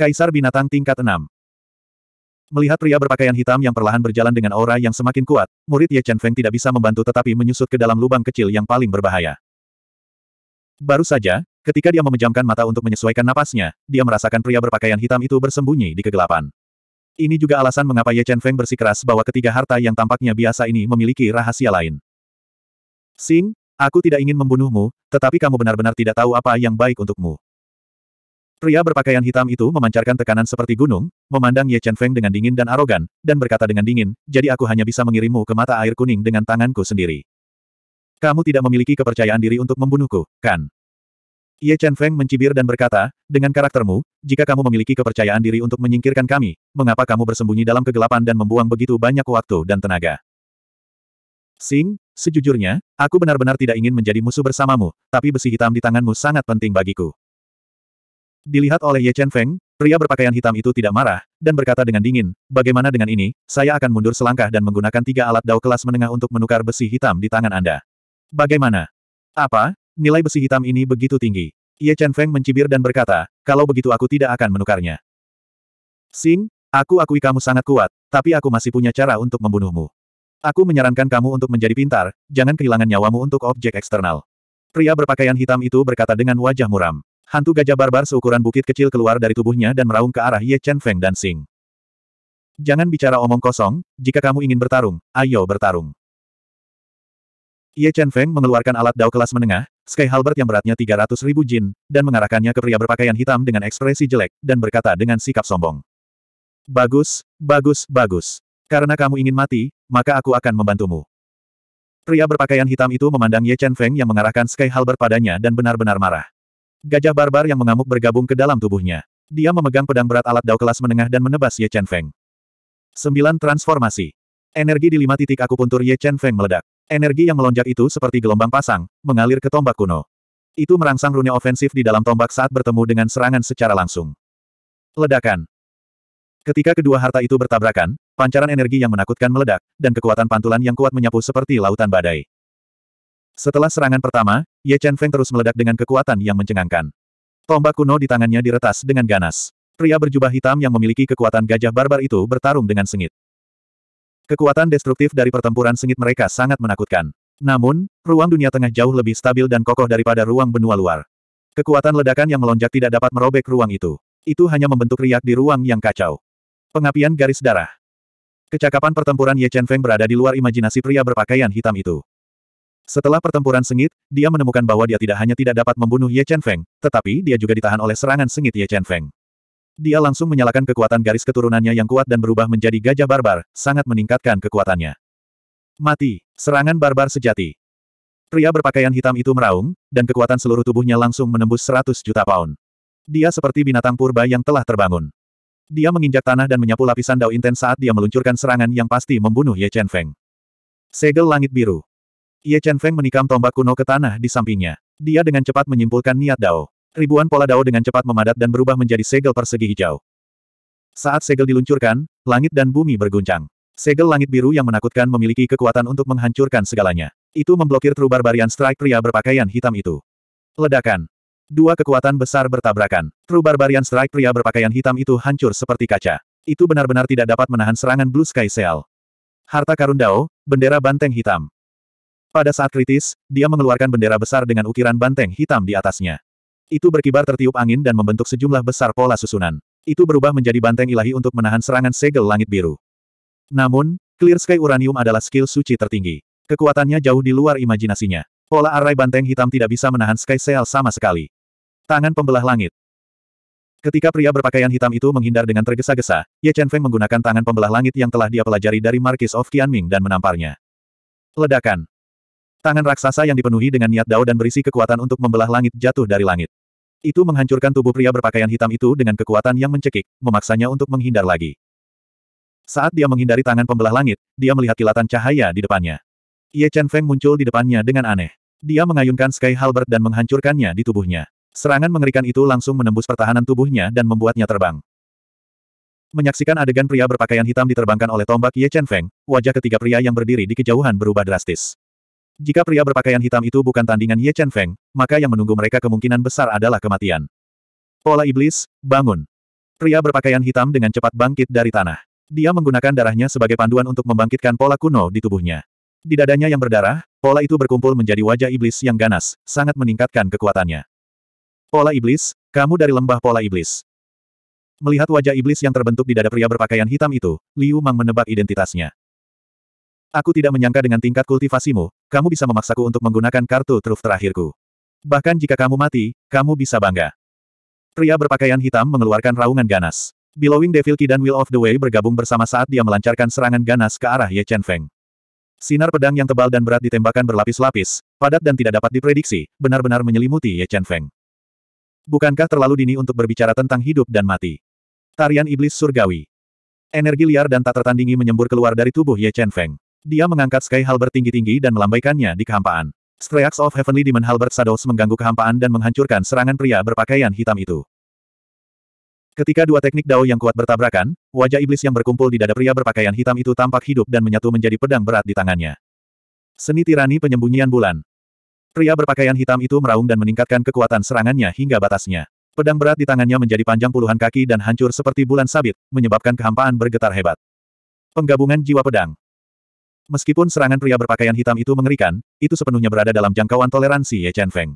Kaisar Binatang tingkat 6 Melihat pria berpakaian hitam yang perlahan berjalan dengan aura yang semakin kuat, murid Ye Chen Feng tidak bisa membantu tetapi menyusut ke dalam lubang kecil yang paling berbahaya. Baru saja, ketika dia memejamkan mata untuk menyesuaikan napasnya, dia merasakan pria berpakaian hitam itu bersembunyi di kegelapan. Ini juga alasan mengapa Ye Chen Feng bersikeras bahwa ketiga harta yang tampaknya biasa ini memiliki rahasia lain. Sing, aku tidak ingin membunuhmu, tetapi kamu benar-benar tidak tahu apa yang baik untukmu. Pria berpakaian hitam itu memancarkan tekanan seperti gunung, memandang Ye Chen Feng dengan dingin dan arogan, dan berkata dengan dingin, jadi aku hanya bisa mengirimmu ke mata air kuning dengan tanganku sendiri. Kamu tidak memiliki kepercayaan diri untuk membunuhku, kan? Ye Chen Feng mencibir dan berkata, dengan karaktermu, jika kamu memiliki kepercayaan diri untuk menyingkirkan kami, mengapa kamu bersembunyi dalam kegelapan dan membuang begitu banyak waktu dan tenaga? Sing, sejujurnya, aku benar-benar tidak ingin menjadi musuh bersamamu, tapi besi hitam di tanganmu sangat penting bagiku. Dilihat oleh Ye Chen Feng, pria berpakaian hitam itu tidak marah, dan berkata dengan dingin, bagaimana dengan ini, saya akan mundur selangkah dan menggunakan tiga alat dao kelas menengah untuk menukar besi hitam di tangan Anda. Bagaimana? Apa? Nilai besi hitam ini begitu tinggi. Ye Chen Feng mencibir dan berkata, kalau begitu aku tidak akan menukarnya. Sing, aku akui kamu sangat kuat, tapi aku masih punya cara untuk membunuhmu. Aku menyarankan kamu untuk menjadi pintar, jangan kehilangan nyawamu untuk objek eksternal. Pria berpakaian hitam itu berkata dengan wajah muram. Hantu gajah barbar seukuran bukit kecil keluar dari tubuhnya dan meraung ke arah Ye Chen Feng dan Sing. Jangan bicara omong kosong, jika kamu ingin bertarung, ayo bertarung. Ye Chen Feng mengeluarkan alat dao kelas menengah, Sky Halbert yang beratnya 300 ribu jin, dan mengarahkannya ke pria berpakaian hitam dengan ekspresi jelek, dan berkata dengan sikap sombong. Bagus, bagus, bagus. Karena kamu ingin mati, maka aku akan membantumu. Pria berpakaian hitam itu memandang Ye Chen Feng yang mengarahkan Sky Halbert padanya dan benar-benar marah. Gajah barbar yang mengamuk bergabung ke dalam tubuhnya. Dia memegang pedang berat alat dao kelas menengah dan menebas Ye Chen Feng. Sembilan transformasi. Energi di lima titik akupuntur Ye Chen Feng meledak. Energi yang melonjak itu seperti gelombang pasang, mengalir ke tombak kuno. Itu merangsang rune ofensif di dalam tombak saat bertemu dengan serangan secara langsung. Ledakan. Ketika kedua harta itu bertabrakan, pancaran energi yang menakutkan meledak, dan kekuatan pantulan yang kuat menyapu seperti lautan badai. Setelah serangan pertama, Ye Chen Feng terus meledak dengan kekuatan yang mencengangkan. Tombak kuno di tangannya diretas dengan ganas. Pria berjubah hitam yang memiliki kekuatan gajah barbar itu bertarung dengan sengit. Kekuatan destruktif dari pertempuran sengit mereka sangat menakutkan. Namun, ruang dunia tengah jauh lebih stabil dan kokoh daripada ruang benua luar. Kekuatan ledakan yang melonjak tidak dapat merobek ruang itu. Itu hanya membentuk riak di ruang yang kacau. Pengapian garis darah. Kecakapan pertempuran Ye Chen Feng berada di luar imajinasi pria berpakaian hitam itu. Setelah pertempuran sengit, dia menemukan bahwa dia tidak hanya tidak dapat membunuh Ye Chen Feng, tetapi dia juga ditahan oleh serangan sengit Ye Chen Feng. Dia langsung menyalakan kekuatan garis keturunannya yang kuat dan berubah menjadi gajah barbar, sangat meningkatkan kekuatannya. Mati, serangan barbar sejati. Pria berpakaian hitam itu meraung, dan kekuatan seluruh tubuhnya langsung menembus 100 juta pound. Dia seperti binatang purba yang telah terbangun. Dia menginjak tanah dan menyapu lapisan dao intens saat dia meluncurkan serangan yang pasti membunuh Ye Chen Feng. Segel langit biru. Ye Chen Feng menikam tombak kuno ke tanah di sampingnya. Dia dengan cepat menyimpulkan niat Dao. Ribuan pola Dao dengan cepat memadat dan berubah menjadi segel persegi hijau. Saat segel diluncurkan, langit dan bumi berguncang. Segel langit biru yang menakutkan memiliki kekuatan untuk menghancurkan segalanya. Itu memblokir true barbarian strike pria berpakaian hitam itu. Ledakan. Dua kekuatan besar bertabrakan. True barbarian strike pria berpakaian hitam itu hancur seperti kaca. Itu benar-benar tidak dapat menahan serangan Blue Sky Seal. Harta karun Dao, bendera banteng hitam. Pada saat kritis, dia mengeluarkan bendera besar dengan ukiran banteng hitam di atasnya. Itu berkibar tertiup angin dan membentuk sejumlah besar pola susunan. Itu berubah menjadi banteng ilahi untuk menahan serangan segel langit biru. Namun, Clear Sky Uranium adalah skill suci tertinggi. Kekuatannya jauh di luar imajinasinya. Pola array banteng hitam tidak bisa menahan Sky Seal sama sekali. Tangan pembelah langit. Ketika pria berpakaian hitam itu menghindar dengan tergesa-gesa, Ye Chen Feng menggunakan tangan pembelah langit yang telah dia pelajari dari Marquis of Qianming dan menamparnya. Ledakan. Tangan raksasa yang dipenuhi dengan niat dao dan berisi kekuatan untuk membelah langit jatuh dari langit. Itu menghancurkan tubuh pria berpakaian hitam itu dengan kekuatan yang mencekik, memaksanya untuk menghindar lagi. Saat dia menghindari tangan pembelah langit, dia melihat kilatan cahaya di depannya. Ye Chen Feng muncul di depannya dengan aneh. Dia mengayunkan Sky Halbert dan menghancurkannya di tubuhnya. Serangan mengerikan itu langsung menembus pertahanan tubuhnya dan membuatnya terbang. Menyaksikan adegan pria berpakaian hitam diterbangkan oleh tombak Ye Chen Feng, wajah ketiga pria yang berdiri di kejauhan berubah drastis. Jika pria berpakaian hitam itu bukan tandingan Ye Chen Feng, maka yang menunggu mereka kemungkinan besar adalah kematian. Pola iblis, bangun. Pria berpakaian hitam dengan cepat bangkit dari tanah. Dia menggunakan darahnya sebagai panduan untuk membangkitkan pola kuno di tubuhnya. Di dadanya yang berdarah, pola itu berkumpul menjadi wajah iblis yang ganas, sangat meningkatkan kekuatannya. Pola iblis, kamu dari lembah pola iblis. Melihat wajah iblis yang terbentuk di dada pria berpakaian hitam itu, Liu Mang menebak identitasnya. Aku tidak menyangka dengan tingkat kultivasimu, kamu bisa memaksaku untuk menggunakan kartu truf terakhirku. Bahkan jika kamu mati, kamu bisa bangga. Pria berpakaian hitam mengeluarkan raungan ganas. Billowing Devil Ki dan Will of the Way bergabung bersama saat dia melancarkan serangan ganas ke arah Ye Chen Feng. Sinar pedang yang tebal dan berat ditembakkan berlapis-lapis, padat dan tidak dapat diprediksi, benar-benar menyelimuti Ye Chen Feng. Bukankah terlalu dini untuk berbicara tentang hidup dan mati? Tarian Iblis Surgawi. Energi liar dan tak tertandingi menyembur keluar dari tubuh Ye Chen Feng. Dia mengangkat Sky Halbert tinggi-tinggi dan melambaikannya di kehampaan. Streaks of Heavenly Demon Halbert Shadows mengganggu kehampaan dan menghancurkan serangan pria berpakaian hitam itu. Ketika dua teknik dao yang kuat bertabrakan, wajah iblis yang berkumpul di dada pria berpakaian hitam itu tampak hidup dan menyatu menjadi pedang berat di tangannya. Seni tirani penyembunyian bulan. Pria berpakaian hitam itu meraung dan meningkatkan kekuatan serangannya hingga batasnya. Pedang berat di tangannya menjadi panjang puluhan kaki dan hancur seperti bulan sabit, menyebabkan kehampaan bergetar hebat. Penggabungan jiwa pedang. Meskipun serangan pria berpakaian hitam itu mengerikan, itu sepenuhnya berada dalam jangkauan toleransi Ye Chen Feng.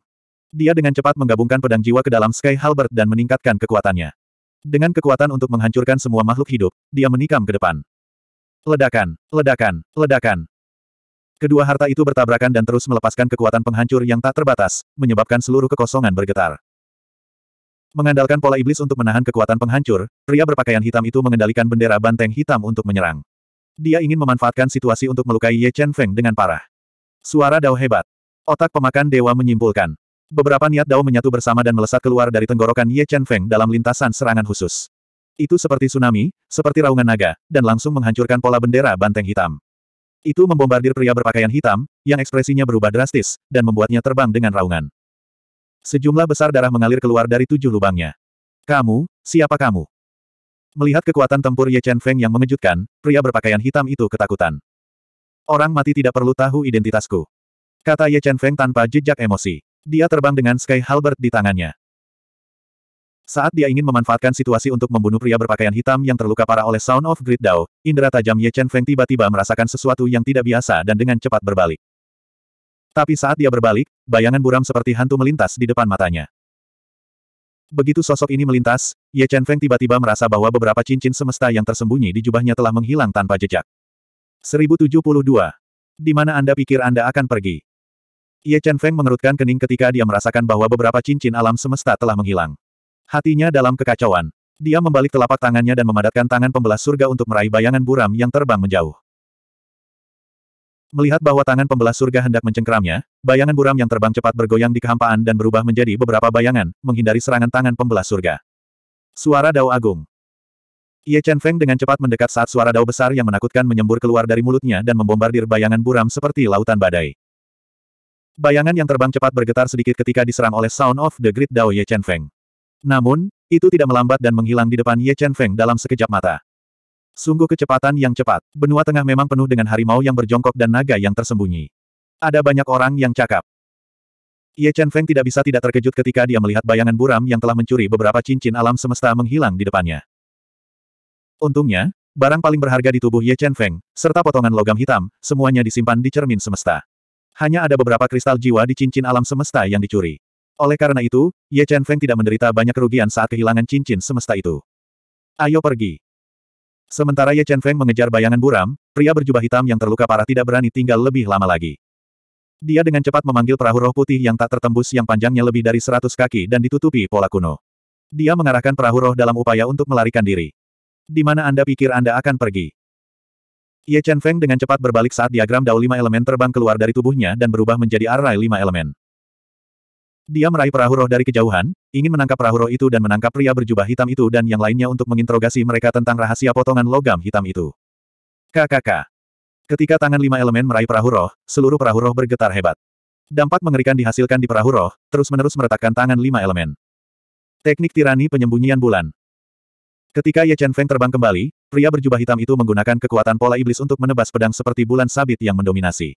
Dia dengan cepat menggabungkan pedang jiwa ke dalam Sky Halbert dan meningkatkan kekuatannya. Dengan kekuatan untuk menghancurkan semua makhluk hidup, dia menikam ke depan. Ledakan, ledakan, ledakan. Kedua harta itu bertabrakan dan terus melepaskan kekuatan penghancur yang tak terbatas, menyebabkan seluruh kekosongan bergetar. Mengandalkan pola iblis untuk menahan kekuatan penghancur, pria berpakaian hitam itu mengendalikan bendera banteng hitam untuk menyerang. Dia ingin memanfaatkan situasi untuk melukai Ye Chen Feng dengan parah. Suara Dao hebat. Otak pemakan dewa menyimpulkan. Beberapa niat Dao menyatu bersama dan melesat keluar dari tenggorokan Ye Chen Feng dalam lintasan serangan khusus. Itu seperti tsunami, seperti raungan naga, dan langsung menghancurkan pola bendera banteng hitam. Itu membombardir pria berpakaian hitam, yang ekspresinya berubah drastis, dan membuatnya terbang dengan raungan. Sejumlah besar darah mengalir keluar dari tujuh lubangnya. Kamu, siapa kamu? Melihat kekuatan tempur Ye Chen Feng yang mengejutkan, pria berpakaian hitam itu ketakutan. Orang mati tidak perlu tahu identitasku. Kata Ye Chen Feng tanpa jejak emosi. Dia terbang dengan Sky Halbert di tangannya. Saat dia ingin memanfaatkan situasi untuk membunuh pria berpakaian hitam yang terluka parah oleh Sound of Great Dao, indera tajam Ye Chen Feng tiba-tiba merasakan sesuatu yang tidak biasa dan dengan cepat berbalik. Tapi saat dia berbalik, bayangan buram seperti hantu melintas di depan matanya. Begitu sosok ini melintas, Ye Chen Feng tiba-tiba merasa bahwa beberapa cincin semesta yang tersembunyi di jubahnya telah menghilang tanpa jejak. 1072. Di mana Anda pikir Anda akan pergi? Ye Chen Feng mengerutkan kening ketika dia merasakan bahwa beberapa cincin alam semesta telah menghilang. Hatinya dalam kekacauan. Dia membalik telapak tangannya dan memadatkan tangan pembelah surga untuk meraih bayangan buram yang terbang menjauh. Melihat bahwa tangan pembelah surga hendak mencengkramnya, bayangan buram yang terbang cepat bergoyang di kehampaan dan berubah menjadi beberapa bayangan, menghindari serangan tangan pembelah surga. Suara Dao Agung Ye Chen Feng dengan cepat mendekat saat suara dao besar yang menakutkan menyembur keluar dari mulutnya dan membombardir bayangan buram seperti lautan badai. Bayangan yang terbang cepat bergetar sedikit ketika diserang oleh Sound of the Great Dao Ye Chen Feng. Namun, itu tidak melambat dan menghilang di depan Ye Chen Feng dalam sekejap mata. Sungguh kecepatan yang cepat. Benua tengah memang penuh dengan harimau yang berjongkok dan naga yang tersembunyi. Ada banyak orang yang cakap. Ye Chen Feng tidak bisa tidak terkejut ketika dia melihat bayangan buram yang telah mencuri beberapa cincin alam semesta menghilang di depannya. Untungnya, barang paling berharga di tubuh Ye Chen Feng, serta potongan logam hitam, semuanya disimpan di cermin semesta. Hanya ada beberapa kristal jiwa di cincin alam semesta yang dicuri. Oleh karena itu, Ye Chen Feng tidak menderita banyak kerugian saat kehilangan cincin semesta itu. Ayo pergi. Sementara Ye Chen Feng mengejar bayangan buram, pria berjubah hitam yang terluka parah tidak berani tinggal lebih lama lagi. Dia dengan cepat memanggil perahu roh putih yang tak tertembus yang panjangnya lebih dari seratus kaki dan ditutupi pola kuno. Dia mengarahkan perahu roh dalam upaya untuk melarikan diri. Di mana Anda pikir Anda akan pergi? Ye Chen Feng dengan cepat berbalik saat diagram dao lima elemen terbang keluar dari tubuhnya dan berubah menjadi Arai lima elemen. Dia meraih perahu roh dari kejauhan, ingin menangkap perahu roh itu dan menangkap pria berjubah hitam itu dan yang lainnya untuk menginterogasi mereka tentang rahasia potongan logam hitam itu. KKK. Ketika tangan lima elemen meraih perahu roh, seluruh perahu roh bergetar hebat. Dampak mengerikan dihasilkan di perahu roh, terus-menerus meretakkan tangan lima elemen. Teknik tirani penyembunyian bulan. Ketika Ye Chen Feng terbang kembali, pria berjubah hitam itu menggunakan kekuatan pola iblis untuk menebas pedang seperti bulan sabit yang mendominasi.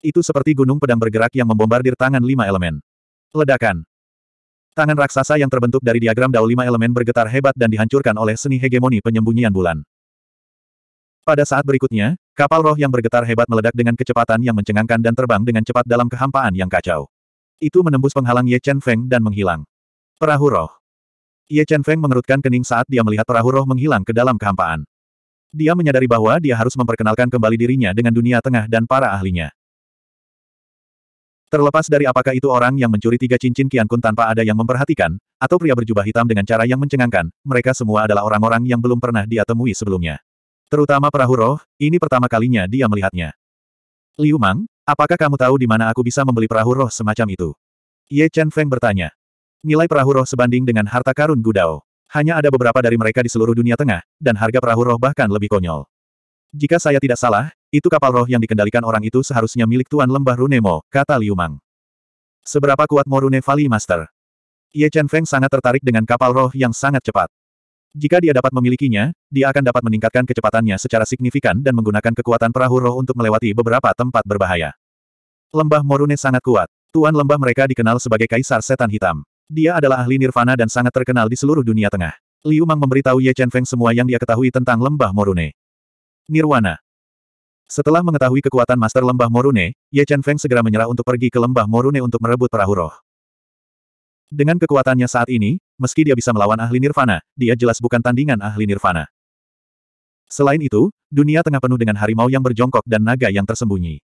Itu seperti gunung pedang bergerak yang membombardir tangan lima elemen. Ledakan. Tangan raksasa yang terbentuk dari diagram dao lima elemen bergetar hebat dan dihancurkan oleh seni hegemoni penyembunyian bulan. Pada saat berikutnya, kapal roh yang bergetar hebat meledak dengan kecepatan yang mencengangkan dan terbang dengan cepat dalam kehampaan yang kacau. Itu menembus penghalang Ye Chen Feng dan menghilang. Perahu roh. Ye Chen Feng mengerutkan kening saat dia melihat perahu roh menghilang ke dalam kehampaan. Dia menyadari bahwa dia harus memperkenalkan kembali dirinya dengan dunia tengah dan para ahlinya. Terlepas dari apakah itu orang yang mencuri tiga cincin Kian Kun tanpa ada yang memperhatikan, atau pria berjubah hitam dengan cara yang mencengangkan, mereka semua adalah orang-orang yang belum pernah dia temui sebelumnya. Terutama perahu roh, ini pertama kalinya dia melihatnya. Liu Mang, apakah kamu tahu di mana aku bisa membeli perahu roh semacam itu? Ye Chen Feng bertanya. Nilai perahu roh sebanding dengan harta karun Gudao. Hanya ada beberapa dari mereka di seluruh dunia tengah, dan harga perahu roh bahkan lebih konyol. Jika saya tidak salah, itu kapal roh yang dikendalikan orang itu seharusnya milik Tuan Lembah Runemo, kata Liu Mang. Seberapa kuat Morune Valley Master? Ye Chen Feng sangat tertarik dengan kapal roh yang sangat cepat. Jika dia dapat memilikinya, dia akan dapat meningkatkan kecepatannya secara signifikan dan menggunakan kekuatan perahu roh untuk melewati beberapa tempat berbahaya. Lembah Morune sangat kuat. Tuan lembah mereka dikenal sebagai Kaisar Setan Hitam. Dia adalah ahli nirvana dan sangat terkenal di seluruh dunia tengah. Liu Mang memberitahu Ye Chen Feng semua yang dia ketahui tentang lembah Morune. Nirwana. Setelah mengetahui kekuatan Master Lembah Morune, Ye Chen Feng segera menyerah untuk pergi ke Lembah Morune untuk merebut perahu roh. Dengan kekuatannya saat ini, meski dia bisa melawan ahli Nirvana, dia jelas bukan tandingan ahli Nirvana. Selain itu, dunia tengah penuh dengan harimau yang berjongkok dan naga yang tersembunyi.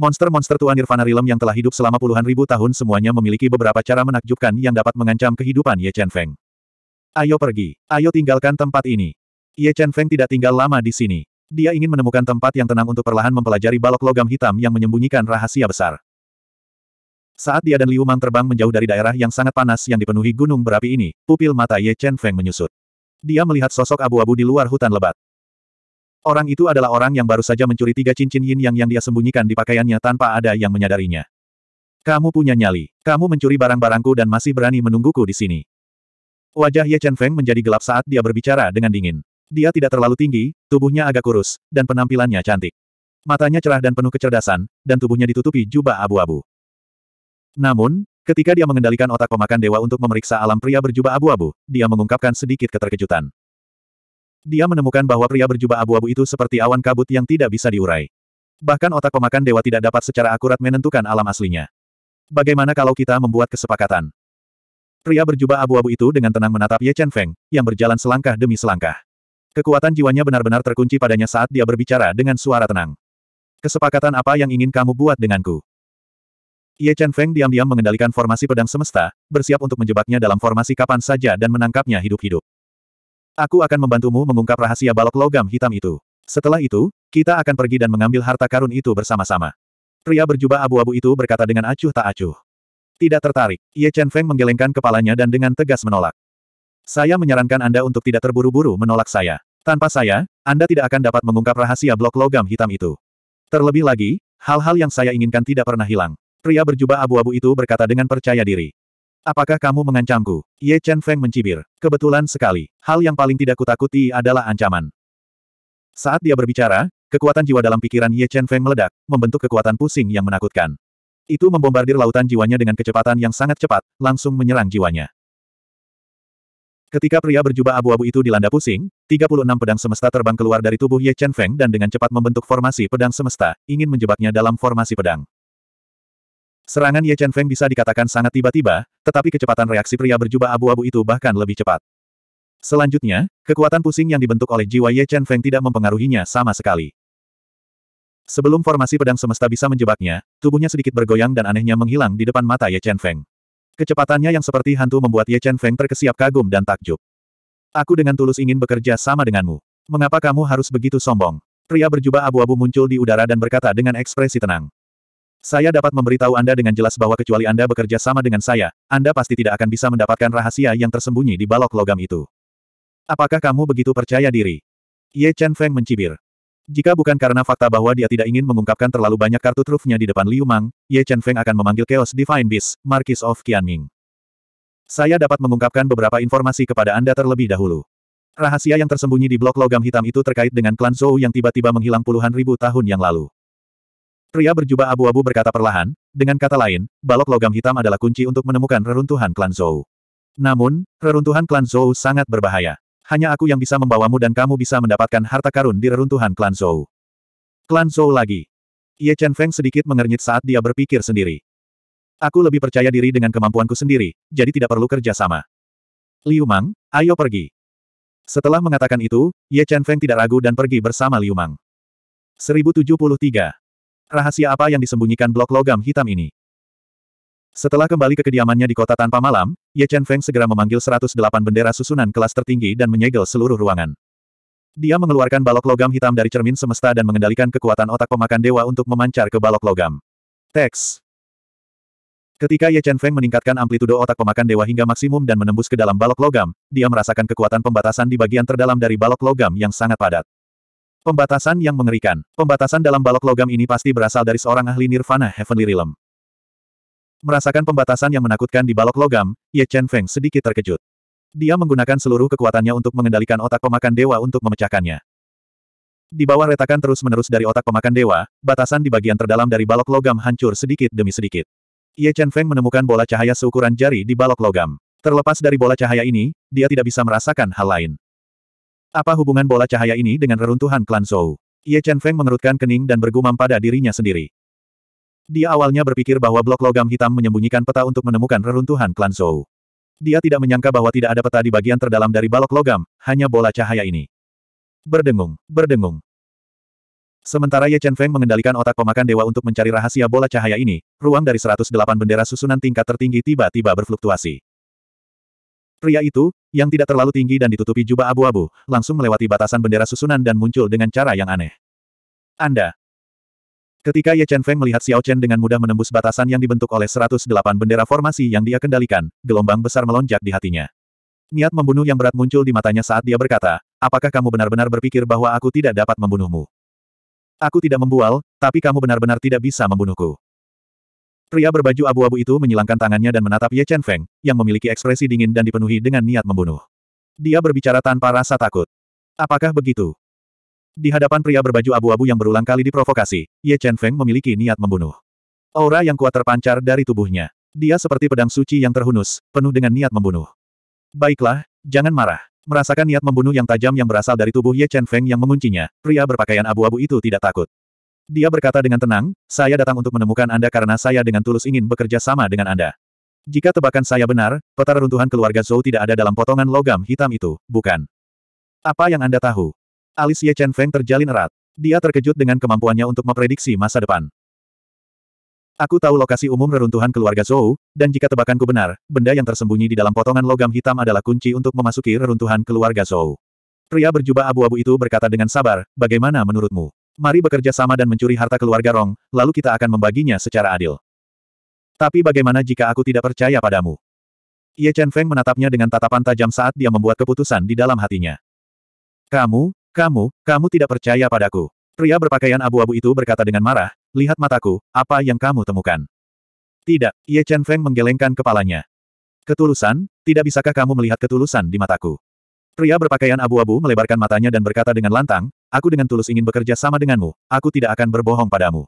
Monster-monster tua Nirvana Rilem yang telah hidup selama puluhan ribu tahun semuanya memiliki beberapa cara menakjubkan yang dapat mengancam kehidupan Ye Chen Feng. Ayo pergi, ayo tinggalkan tempat ini. Ye Chen Feng tidak tinggal lama di sini. Dia ingin menemukan tempat yang tenang untuk perlahan mempelajari balok logam hitam yang menyembunyikan rahasia besar. Saat dia dan Liu Mang terbang menjauh dari daerah yang sangat panas yang dipenuhi gunung berapi ini, pupil mata Ye Chen Feng menyusut. Dia melihat sosok abu-abu di luar hutan lebat. Orang itu adalah orang yang baru saja mencuri tiga cincin yin yang yang dia sembunyikan di pakaiannya tanpa ada yang menyadarinya. Kamu punya nyali. Kamu mencuri barang-barangku dan masih berani menungguku di sini. Wajah Ye Chen Feng menjadi gelap saat dia berbicara dengan dingin. Dia tidak terlalu tinggi, tubuhnya agak kurus, dan penampilannya cantik. Matanya cerah dan penuh kecerdasan, dan tubuhnya ditutupi jubah abu-abu. Namun, ketika dia mengendalikan otak pemakan dewa untuk memeriksa alam pria berjubah abu-abu, dia mengungkapkan sedikit keterkejutan. Dia menemukan bahwa pria berjubah abu-abu itu seperti awan kabut yang tidak bisa diurai. Bahkan otak pemakan dewa tidak dapat secara akurat menentukan alam aslinya. Bagaimana kalau kita membuat kesepakatan? Pria berjubah abu-abu itu dengan tenang menatap Ye Chen Feng, yang berjalan selangkah demi selangkah. Kekuatan jiwanya benar-benar terkunci padanya saat dia berbicara dengan suara tenang. Kesepakatan apa yang ingin kamu buat denganku? Ye Chen Feng diam-diam mengendalikan formasi pedang semesta, bersiap untuk menjebaknya dalam formasi kapan saja dan menangkapnya hidup-hidup. Aku akan membantumu mengungkap rahasia balok logam hitam itu. Setelah itu, kita akan pergi dan mengambil harta karun itu bersama-sama. Pria berjubah abu-abu itu berkata dengan acuh tak acuh. Tidak tertarik, Ye Chen Feng menggelengkan kepalanya dan dengan tegas menolak. Saya menyarankan Anda untuk tidak terburu-buru menolak saya. Tanpa saya, Anda tidak akan dapat mengungkap rahasia blok logam hitam itu. Terlebih lagi, hal-hal yang saya inginkan tidak pernah hilang. Pria berjubah abu-abu itu berkata dengan percaya diri. Apakah kamu mengancamku? Ye Chen Feng mencibir. Kebetulan sekali. Hal yang paling tidak kutakuti adalah ancaman. Saat dia berbicara, kekuatan jiwa dalam pikiran Ye Chen Feng meledak, membentuk kekuatan pusing yang menakutkan. Itu membombardir lautan jiwanya dengan kecepatan yang sangat cepat, langsung menyerang jiwanya. Ketika pria berjubah abu-abu itu dilanda pusing, 36 pedang semesta terbang keluar dari tubuh Ye Chen Feng dan dengan cepat membentuk formasi pedang semesta, ingin menjebaknya dalam formasi pedang. Serangan Ye Chen Feng bisa dikatakan sangat tiba-tiba, tetapi kecepatan reaksi pria berjubah abu-abu itu bahkan lebih cepat. Selanjutnya, kekuatan pusing yang dibentuk oleh jiwa Ye Chen Feng tidak mempengaruhinya sama sekali. Sebelum formasi pedang semesta bisa menjebaknya, tubuhnya sedikit bergoyang dan anehnya menghilang di depan mata Ye Chen Feng. Kecepatannya yang seperti hantu membuat Ye Chen Feng terkesiap kagum dan takjub. Aku dengan tulus ingin bekerja sama denganmu. Mengapa kamu harus begitu sombong? Pria berjubah abu-abu muncul di udara dan berkata dengan ekspresi tenang. Saya dapat memberitahu Anda dengan jelas bahwa kecuali Anda bekerja sama dengan saya, Anda pasti tidak akan bisa mendapatkan rahasia yang tersembunyi di balok logam itu. Apakah kamu begitu percaya diri? Ye Chen Feng mencibir. Jika bukan karena fakta bahwa dia tidak ingin mengungkapkan terlalu banyak kartu trufnya di depan Liu Mang, Ye Chen Feng akan memanggil Chaos Divine Beast, Marquis of Qianming. Saya dapat mengungkapkan beberapa informasi kepada Anda terlebih dahulu. Rahasia yang tersembunyi di blok logam hitam itu terkait dengan klan Zhou yang tiba-tiba menghilang puluhan ribu tahun yang lalu. Pria berjubah abu-abu berkata perlahan, dengan kata lain, balok logam hitam adalah kunci untuk menemukan reruntuhan klan Zhou. Namun, reruntuhan klan Zhou sangat berbahaya hanya aku yang bisa membawamu dan kamu bisa mendapatkan harta karun di reruntuhan klan Zhou. Klan Zhou lagi. Ye Chen Feng sedikit mengernyit saat dia berpikir sendiri. Aku lebih percaya diri dengan kemampuanku sendiri, jadi tidak perlu kerja sama. Liu Mang, ayo pergi. Setelah mengatakan itu, Ye Chen Feng tidak ragu dan pergi bersama Liu Mang. 1073. Rahasia apa yang disembunyikan blok logam hitam ini? Setelah kembali ke kediamannya di kota tanpa malam, Ye Chen Feng segera memanggil 108 bendera susunan kelas tertinggi dan menyegel seluruh ruangan. Dia mengeluarkan balok logam hitam dari cermin semesta dan mengendalikan kekuatan otak pemakan dewa untuk memancar ke balok logam. Teks. Ketika Ye Chen Feng meningkatkan amplitudo otak pemakan dewa hingga maksimum dan menembus ke dalam balok logam, dia merasakan kekuatan pembatasan di bagian terdalam dari balok logam yang sangat padat. Pembatasan yang mengerikan. Pembatasan dalam balok logam ini pasti berasal dari seorang ahli Nirvana Heavenly Realm. Merasakan pembatasan yang menakutkan di balok logam, Ye Chen Feng sedikit terkejut. Dia menggunakan seluruh kekuatannya untuk mengendalikan otak pemakan dewa untuk memecahkannya. Di bawah retakan terus-menerus dari otak pemakan dewa, batasan di bagian terdalam dari balok logam hancur sedikit demi sedikit. Ye Chen Feng menemukan bola cahaya seukuran jari di balok logam. Terlepas dari bola cahaya ini, dia tidak bisa merasakan hal lain. Apa hubungan bola cahaya ini dengan reruntuhan klan Zhou? Ye Chen Feng mengerutkan kening dan bergumam pada dirinya sendiri. Dia awalnya berpikir bahwa blok logam hitam menyembunyikan peta untuk menemukan reruntuhan klan Zhou. Dia tidak menyangka bahwa tidak ada peta di bagian terdalam dari balok logam, hanya bola cahaya ini. Berdengung, berdengung. Sementara Ye Chen Feng mengendalikan otak pemakan dewa untuk mencari rahasia bola cahaya ini, ruang dari 108 bendera susunan tingkat tertinggi tiba-tiba berfluktuasi. Pria itu, yang tidak terlalu tinggi dan ditutupi jubah abu-abu, langsung melewati batasan bendera susunan dan muncul dengan cara yang aneh. Anda, Ketika Ye Chen Feng melihat Xiao Chen dengan mudah menembus batasan yang dibentuk oleh 108 bendera formasi yang dia kendalikan, gelombang besar melonjak di hatinya. Niat membunuh yang berat muncul di matanya saat dia berkata, apakah kamu benar-benar berpikir bahwa aku tidak dapat membunuhmu? Aku tidak membual, tapi kamu benar-benar tidak bisa membunuhku. Pria berbaju abu-abu itu menyilangkan tangannya dan menatap Ye Chen Feng, yang memiliki ekspresi dingin dan dipenuhi dengan niat membunuh. Dia berbicara tanpa rasa takut. Apakah begitu? Di hadapan pria berbaju abu-abu yang berulang kali diprovokasi, Ye Chen Feng memiliki niat membunuh. Aura yang kuat terpancar dari tubuhnya. Dia seperti pedang suci yang terhunus, penuh dengan niat membunuh. Baiklah, jangan marah. Merasakan niat membunuh yang tajam yang berasal dari tubuh Ye Chen Feng yang menguncinya, pria berpakaian abu-abu itu tidak takut. Dia berkata dengan tenang, saya datang untuk menemukan Anda karena saya dengan tulus ingin bekerja sama dengan Anda. Jika tebakan saya benar, peta reruntuhan keluarga Zhou tidak ada dalam potongan logam hitam itu, bukan? Apa yang Anda tahu? Alis Ye Chen Feng terjalin erat. Dia terkejut dengan kemampuannya untuk memprediksi masa depan. Aku tahu lokasi umum reruntuhan keluarga Zhou, dan jika tebakanku benar, benda yang tersembunyi di dalam potongan logam hitam adalah kunci untuk memasuki reruntuhan keluarga Zhou. Pria berjubah abu-abu itu berkata dengan sabar, bagaimana menurutmu? Mari bekerja sama dan mencuri harta keluarga Rong, lalu kita akan membaginya secara adil. Tapi bagaimana jika aku tidak percaya padamu? Ye Chen Feng menatapnya dengan tatapan tajam saat dia membuat keputusan di dalam hatinya. Kamu, kamu, kamu tidak percaya padaku. Pria berpakaian abu-abu itu berkata dengan marah, lihat mataku, apa yang kamu temukan? Tidak, Ye Chen Feng menggelengkan kepalanya. Ketulusan, tidak bisakah kamu melihat ketulusan di mataku? Pria berpakaian abu-abu melebarkan matanya dan berkata dengan lantang, aku dengan tulus ingin bekerja sama denganmu, aku tidak akan berbohong padamu.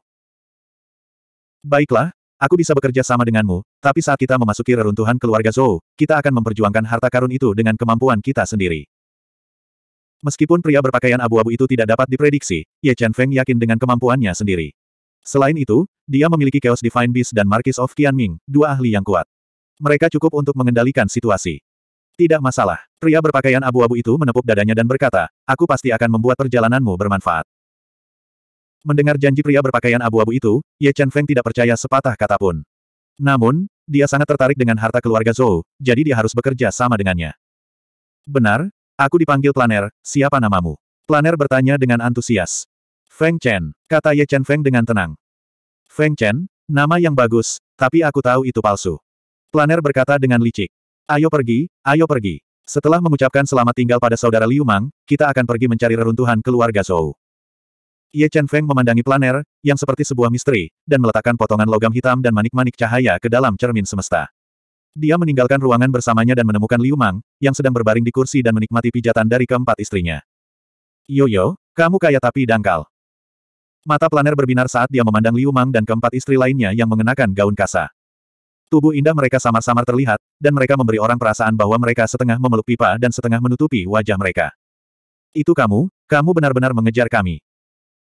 Baiklah, aku bisa bekerja sama denganmu, tapi saat kita memasuki reruntuhan keluarga Zhou, kita akan memperjuangkan harta karun itu dengan kemampuan kita sendiri. Meskipun pria berpakaian abu-abu itu tidak dapat diprediksi, Ye Chen Feng yakin dengan kemampuannya sendiri. Selain itu, dia memiliki Chaos Divine Beast dan Marquis of Qianming, dua ahli yang kuat. Mereka cukup untuk mengendalikan situasi. Tidak masalah. Pria berpakaian abu-abu itu menepuk dadanya dan berkata, aku pasti akan membuat perjalananmu bermanfaat. Mendengar janji pria berpakaian abu-abu itu, Ye Chen Feng tidak percaya sepatah kata pun. Namun, dia sangat tertarik dengan harta keluarga Zhou, jadi dia harus bekerja sama dengannya. Benar, Aku dipanggil Planer, siapa namamu? Planer bertanya dengan antusias. Feng Chen, kata Ye Chen Feng dengan tenang. Feng Chen, nama yang bagus, tapi aku tahu itu palsu. Planer berkata dengan licik. Ayo pergi, ayo pergi. Setelah mengucapkan selamat tinggal pada saudara Liu Mang, kita akan pergi mencari reruntuhan keluarga Zhou. Ye Chen Feng memandangi planer, yang seperti sebuah misteri, dan meletakkan potongan logam hitam dan manik-manik cahaya ke dalam cermin semesta. Dia meninggalkan ruangan bersamanya dan menemukan Liu Mang, yang sedang berbaring di kursi dan menikmati pijatan dari keempat istrinya. Yoyo, kamu kaya tapi dangkal. Mata planer berbinar saat dia memandang Liu Mang dan keempat istri lainnya yang mengenakan gaun kasa. Tubuh indah mereka samar-samar terlihat, dan mereka memberi orang perasaan bahwa mereka setengah memeluk pipa dan setengah menutupi wajah mereka. Itu kamu, kamu benar-benar mengejar kami.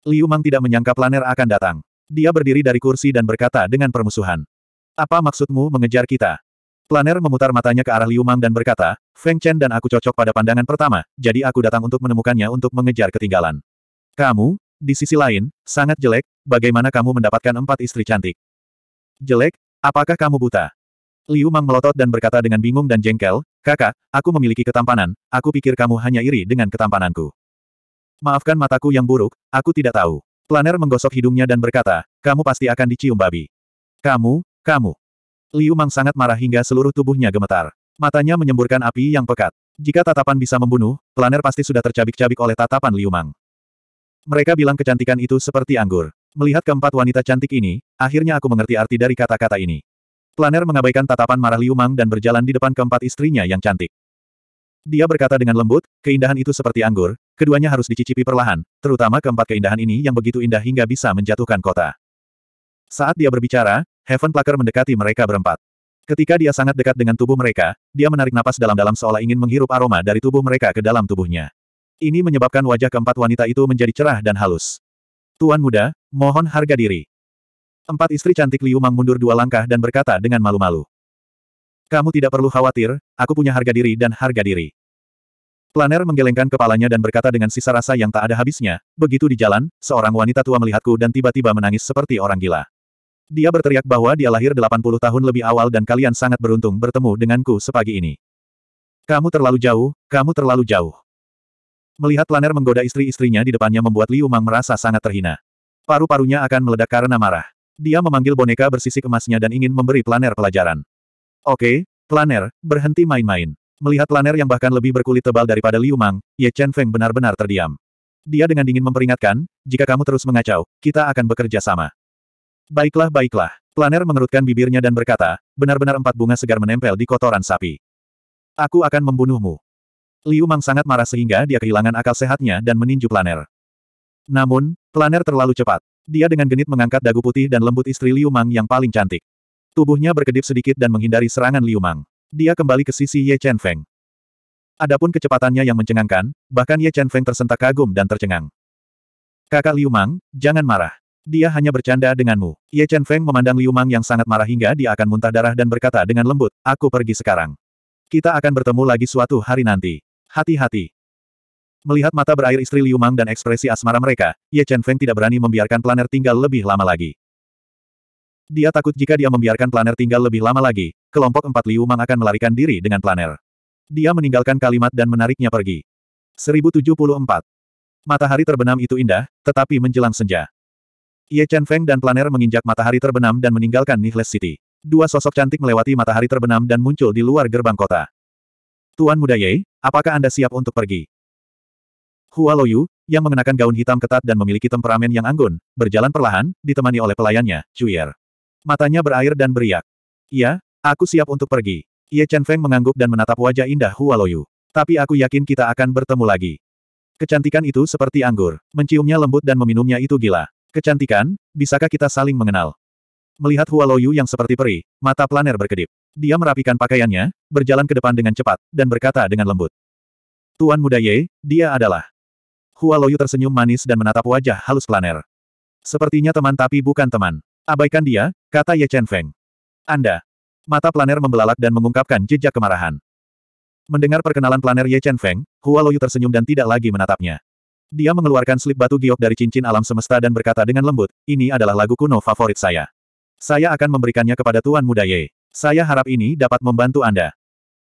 Liu Mang tidak menyangka planer akan datang. Dia berdiri dari kursi dan berkata dengan permusuhan. Apa maksudmu mengejar kita? Planer memutar matanya ke arah Liu Mang dan berkata, Feng Chen dan aku cocok pada pandangan pertama, jadi aku datang untuk menemukannya untuk mengejar ketinggalan. Kamu, di sisi lain, sangat jelek, bagaimana kamu mendapatkan empat istri cantik? Jelek, apakah kamu buta? Liu Mang melotot dan berkata dengan bingung dan jengkel, kakak, aku memiliki ketampanan, aku pikir kamu hanya iri dengan ketampananku. Maafkan mataku yang buruk, aku tidak tahu. Planer menggosok hidungnya dan berkata, kamu pasti akan dicium babi. Kamu, kamu. Liu Mang sangat marah hingga seluruh tubuhnya gemetar. Matanya menyemburkan api yang pekat. Jika tatapan bisa membunuh, planer pasti sudah tercabik-cabik oleh tatapan Liu Mang. Mereka bilang kecantikan itu seperti anggur. Melihat keempat wanita cantik ini, akhirnya aku mengerti arti dari kata-kata ini. Planer mengabaikan tatapan marah Liu Mang dan berjalan di depan keempat istrinya yang cantik. Dia berkata dengan lembut, keindahan itu seperti anggur, keduanya harus dicicipi perlahan, terutama keempat keindahan ini yang begitu indah hingga bisa menjatuhkan kota. Saat dia berbicara, Heaven Plucker mendekati mereka berempat. Ketika dia sangat dekat dengan tubuh mereka, dia menarik napas dalam-dalam seolah ingin menghirup aroma dari tubuh mereka ke dalam tubuhnya. Ini menyebabkan wajah keempat wanita itu menjadi cerah dan halus. Tuan muda, mohon harga diri. Empat istri cantik Liu Mang mundur dua langkah dan berkata dengan malu-malu. Kamu tidak perlu khawatir, aku punya harga diri dan harga diri. Planer menggelengkan kepalanya dan berkata dengan sisa rasa yang tak ada habisnya, begitu di jalan, seorang wanita tua melihatku dan tiba-tiba menangis seperti orang gila. Dia berteriak bahwa dia lahir 80 tahun lebih awal dan kalian sangat beruntung bertemu denganku sepagi ini. Kamu terlalu jauh, kamu terlalu jauh. Melihat planer menggoda istri-istrinya di depannya membuat Liu Mang merasa sangat terhina. Paru-parunya akan meledak karena marah. Dia memanggil boneka bersisik emasnya dan ingin memberi Planer pelajaran. Oke, Planer, berhenti main-main. Melihat Planer yang bahkan lebih berkulit tebal daripada Liu Mang, Ye Chen Feng benar-benar terdiam. Dia dengan dingin memperingatkan, jika kamu terus mengacau, kita akan bekerja sama. Baiklah baiklah. Planer mengerutkan bibirnya dan berkata, benar-benar empat bunga segar menempel di kotoran sapi. Aku akan membunuhmu. Liu Mang sangat marah sehingga dia kehilangan akal sehatnya dan meninju planer. Namun, planer terlalu cepat. Dia dengan genit mengangkat dagu putih dan lembut istri Liu Mang yang paling cantik. Tubuhnya berkedip sedikit dan menghindari serangan Liu Mang. Dia kembali ke sisi Ye Chen Feng. Adapun kecepatannya yang mencengangkan, bahkan Ye Chen Feng tersentak kagum dan tercengang. Kakak Liu Mang, jangan marah. Dia hanya bercanda denganmu. Ye Chen Feng memandang Liu Mang yang sangat marah hingga dia akan muntah darah dan berkata dengan lembut, aku pergi sekarang. Kita akan bertemu lagi suatu hari nanti. Hati-hati. Melihat mata berair istri Liu Mang dan ekspresi asmara mereka, Ye Chen Feng tidak berani membiarkan planer tinggal lebih lama lagi. Dia takut jika dia membiarkan planer tinggal lebih lama lagi, kelompok empat Liu Mang akan melarikan diri dengan planer. Dia meninggalkan kalimat dan menariknya pergi. 1074. Matahari terbenam itu indah, tetapi menjelang senja. Ye Chen Feng dan planer menginjak matahari terbenam dan meninggalkan Nihles City. Dua sosok cantik melewati matahari terbenam dan muncul di luar gerbang kota. Tuan muda Ye, apakah Anda siap untuk pergi? Hua Loyu, yang mengenakan gaun hitam ketat dan memiliki temperamen yang anggun, berjalan perlahan, ditemani oleh pelayannya, Yer. Matanya berair dan beriak. Ya, aku siap untuk pergi. Ye Chen Feng mengangguk dan menatap wajah indah Hua Loyu. Tapi aku yakin kita akan bertemu lagi. Kecantikan itu seperti anggur. Menciumnya lembut dan meminumnya itu gila. Kecantikan, bisakah kita saling mengenal? Melihat Hua Loyu yang seperti peri, mata planer berkedip. Dia merapikan pakaiannya, berjalan ke depan dengan cepat, dan berkata dengan lembut. Tuan muda Ye, dia adalah. Hua Loyu tersenyum manis dan menatap wajah halus planer. Sepertinya teman tapi bukan teman. Abaikan dia, kata Ye Chen Feng. Anda. Mata planer membelalak dan mengungkapkan jejak kemarahan. Mendengar perkenalan planer Ye Chen Feng, Hua Loyu tersenyum dan tidak lagi menatapnya. Dia mengeluarkan slip batu giok dari cincin alam semesta dan berkata dengan lembut, ini adalah lagu kuno favorit saya. Saya akan memberikannya kepada Tuan Muda Ye. Saya harap ini dapat membantu Anda.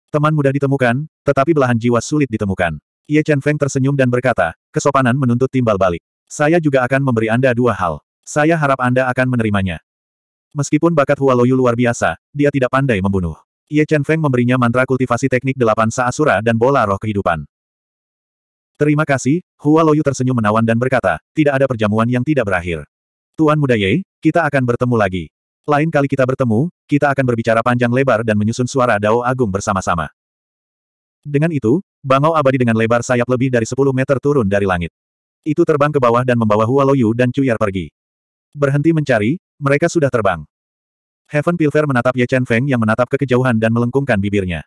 Teman mudah ditemukan, tetapi belahan jiwa sulit ditemukan. Ye Chen Feng tersenyum dan berkata, kesopanan menuntut timbal balik. Saya juga akan memberi Anda dua hal. Saya harap Anda akan menerimanya. Meskipun bakat Hua Loyu luar biasa, dia tidak pandai membunuh. Ye Chen Feng memberinya mantra kultivasi teknik delapan saasura dan bola roh kehidupan. Terima kasih, Hua Loyu tersenyum menawan dan berkata, tidak ada perjamuan yang tidak berakhir. Tuan Muda Ye, kita akan bertemu lagi. Lain kali kita bertemu, kita akan berbicara panjang lebar dan menyusun suara Dao Agung bersama-sama. Dengan itu, bangau abadi dengan lebar sayap lebih dari 10 meter turun dari langit. Itu terbang ke bawah dan membawa Hua Loyu dan Cuyar pergi. Berhenti mencari, mereka sudah terbang. Heaven Pilfer menatap Ye Chen Feng yang menatap ke kejauhan dan melengkungkan bibirnya.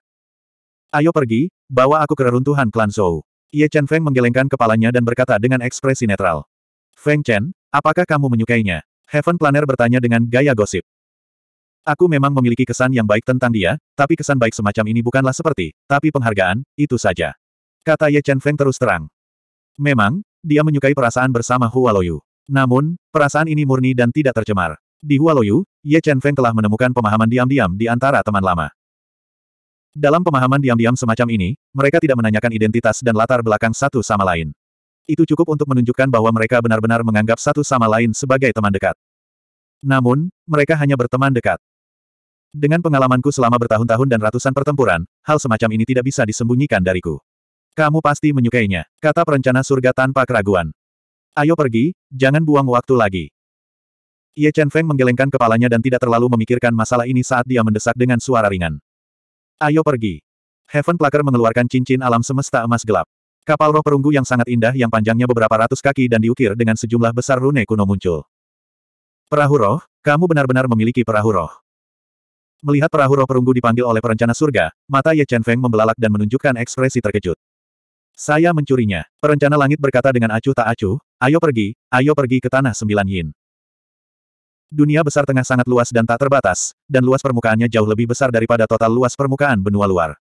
Ayo pergi, bawa aku ke reruntuhan klan Zhou. Ye Chen Feng menggelengkan kepalanya dan berkata dengan ekspresi netral. Feng Chen, apakah kamu menyukainya? Heaven Planner bertanya dengan gaya gosip. Aku memang memiliki kesan yang baik tentang dia, tapi kesan baik semacam ini bukanlah seperti, tapi penghargaan, itu saja. Kata Ye Chen Feng terus terang. Memang, dia menyukai perasaan bersama Hua Loyu. Namun, perasaan ini murni dan tidak tercemar. Di Hua Loyu, Ye Chen Feng telah menemukan pemahaman diam-diam di antara teman lama. Dalam pemahaman diam-diam semacam ini, mereka tidak menanyakan identitas dan latar belakang satu sama lain. Itu cukup untuk menunjukkan bahwa mereka benar-benar menganggap satu sama lain sebagai teman dekat. Namun, mereka hanya berteman dekat. Dengan pengalamanku selama bertahun-tahun dan ratusan pertempuran, hal semacam ini tidak bisa disembunyikan dariku. Kamu pasti menyukainya, kata perencana surga tanpa keraguan. Ayo pergi, jangan buang waktu lagi. Ye Chen Feng menggelengkan kepalanya dan tidak terlalu memikirkan masalah ini saat dia mendesak dengan suara ringan. Ayo pergi. Heaven Plucker mengeluarkan cincin alam semesta emas gelap. Kapal roh perunggu yang sangat indah yang panjangnya beberapa ratus kaki dan diukir dengan sejumlah besar rune kuno muncul. Perahu roh, kamu benar-benar memiliki perahu roh. Melihat perahu roh perunggu dipanggil oleh perencana surga, mata Ye Chen Feng membelalak dan menunjukkan ekspresi terkejut. Saya mencurinya. Perencana langit berkata dengan acuh tak acuh, ayo pergi, ayo pergi ke tanah sembilan yin. Dunia besar tengah sangat luas dan tak terbatas, dan luas permukaannya jauh lebih besar daripada total luas permukaan benua luar.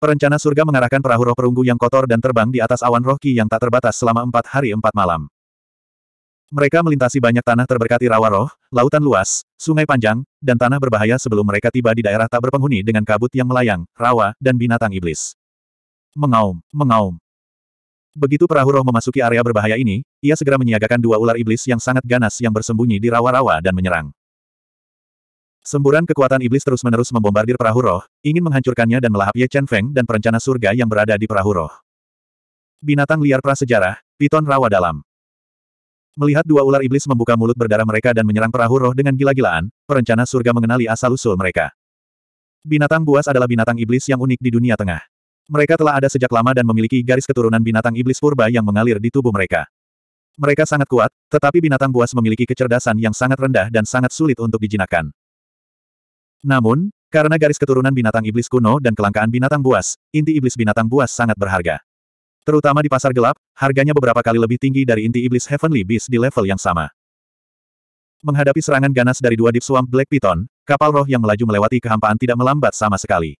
Perencana surga mengarahkan perahu roh perunggu yang kotor dan terbang di atas awan roh ki yang tak terbatas selama empat hari empat malam. Mereka melintasi banyak tanah terberkati rawa roh, lautan luas, sungai panjang, dan tanah berbahaya sebelum mereka tiba di daerah tak berpenghuni dengan kabut yang melayang, rawa, dan binatang iblis. Mengaum, mengaum, Begitu perahu roh memasuki area berbahaya ini, ia segera menyiagakan dua ular iblis yang sangat ganas yang bersembunyi di rawa-rawa dan menyerang. Semburan kekuatan iblis terus-menerus membombardir perahu roh, ingin menghancurkannya dan melahap Ye Chen Feng dan perencana surga yang berada di perahu roh. Binatang liar prasejarah, piton rawa dalam. Melihat dua ular iblis membuka mulut berdarah mereka dan menyerang perahu roh dengan gila-gilaan, perencana surga mengenali asal-usul mereka. Binatang buas adalah binatang iblis yang unik di dunia tengah. Mereka telah ada sejak lama dan memiliki garis keturunan binatang iblis purba yang mengalir di tubuh mereka. Mereka sangat kuat, tetapi binatang buas memiliki kecerdasan yang sangat rendah dan sangat sulit untuk dijinakkan. Namun, karena garis keturunan binatang iblis kuno dan kelangkaan binatang buas, inti iblis binatang buas sangat berharga. Terutama di pasar gelap, harganya beberapa kali lebih tinggi dari inti iblis Heavenly Beast di level yang sama. Menghadapi serangan ganas dari dua Deep Swamp Black Python, kapal roh yang melaju melewati kehampaan tidak melambat sama sekali.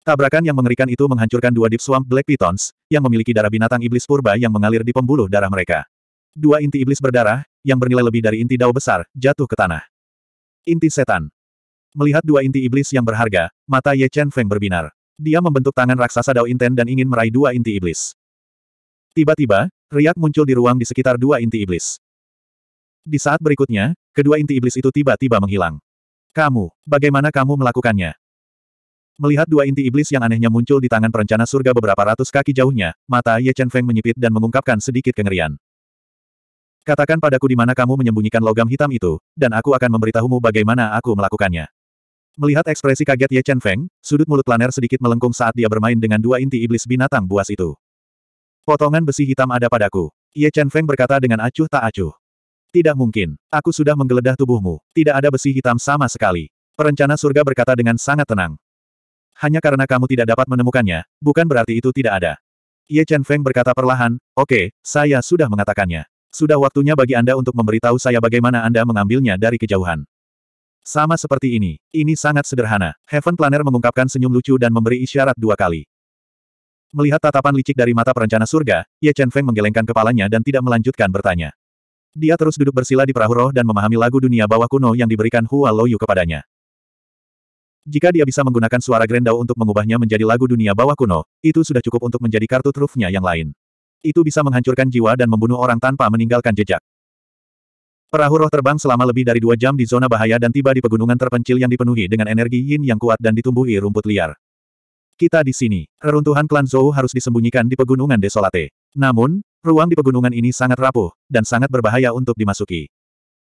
Tabrakan yang mengerikan itu menghancurkan dua Deep Swamp Black pitons, yang memiliki darah binatang iblis purba yang mengalir di pembuluh darah mereka. Dua inti iblis berdarah, yang bernilai lebih dari inti dao besar, jatuh ke tanah. Inti setan. Melihat dua inti iblis yang berharga, mata Ye Chen Feng berbinar. Dia membentuk tangan raksasa dao inten dan ingin meraih dua inti iblis. Tiba-tiba, riak muncul di ruang di sekitar dua inti iblis. Di saat berikutnya, kedua inti iblis itu tiba-tiba menghilang. Kamu, bagaimana kamu melakukannya? Melihat dua inti iblis yang anehnya muncul di tangan perencana surga beberapa ratus kaki jauhnya, mata Ye Chen Feng menyipit dan mengungkapkan sedikit kengerian. Katakan padaku di mana kamu menyembunyikan logam hitam itu, dan aku akan memberitahumu bagaimana aku melakukannya. Melihat ekspresi kaget Ye Chen Feng, sudut mulut planer sedikit melengkung saat dia bermain dengan dua inti iblis binatang buas itu. Potongan besi hitam ada padaku. Ye Chen Feng berkata dengan acuh tak acuh. Tidak mungkin. Aku sudah menggeledah tubuhmu. Tidak ada besi hitam sama sekali. Perencana surga berkata dengan sangat tenang hanya karena kamu tidak dapat menemukannya, bukan berarti itu tidak ada. Ye Chen Feng berkata perlahan, oke, okay, saya sudah mengatakannya. Sudah waktunya bagi Anda untuk memberitahu saya bagaimana Anda mengambilnya dari kejauhan. Sama seperti ini, ini sangat sederhana. Heaven Planner mengungkapkan senyum lucu dan memberi isyarat dua kali. Melihat tatapan licik dari mata perencana surga, Ye Chen Feng menggelengkan kepalanya dan tidak melanjutkan bertanya. Dia terus duduk bersila di perahu roh dan memahami lagu dunia bawah kuno yang diberikan Hua Yu kepadanya. Jika dia bisa menggunakan suara Grendau untuk mengubahnya menjadi lagu dunia bawah kuno, itu sudah cukup untuk menjadi kartu trufnya yang lain. Itu bisa menghancurkan jiwa dan membunuh orang tanpa meninggalkan jejak. Perahu roh terbang selama lebih dari dua jam di zona bahaya dan tiba di pegunungan terpencil yang dipenuhi dengan energi yin yang kuat dan ditumbuhi rumput liar. Kita di sini, reruntuhan klan Zhou harus disembunyikan di pegunungan desolate. Namun, ruang di pegunungan ini sangat rapuh, dan sangat berbahaya untuk dimasuki.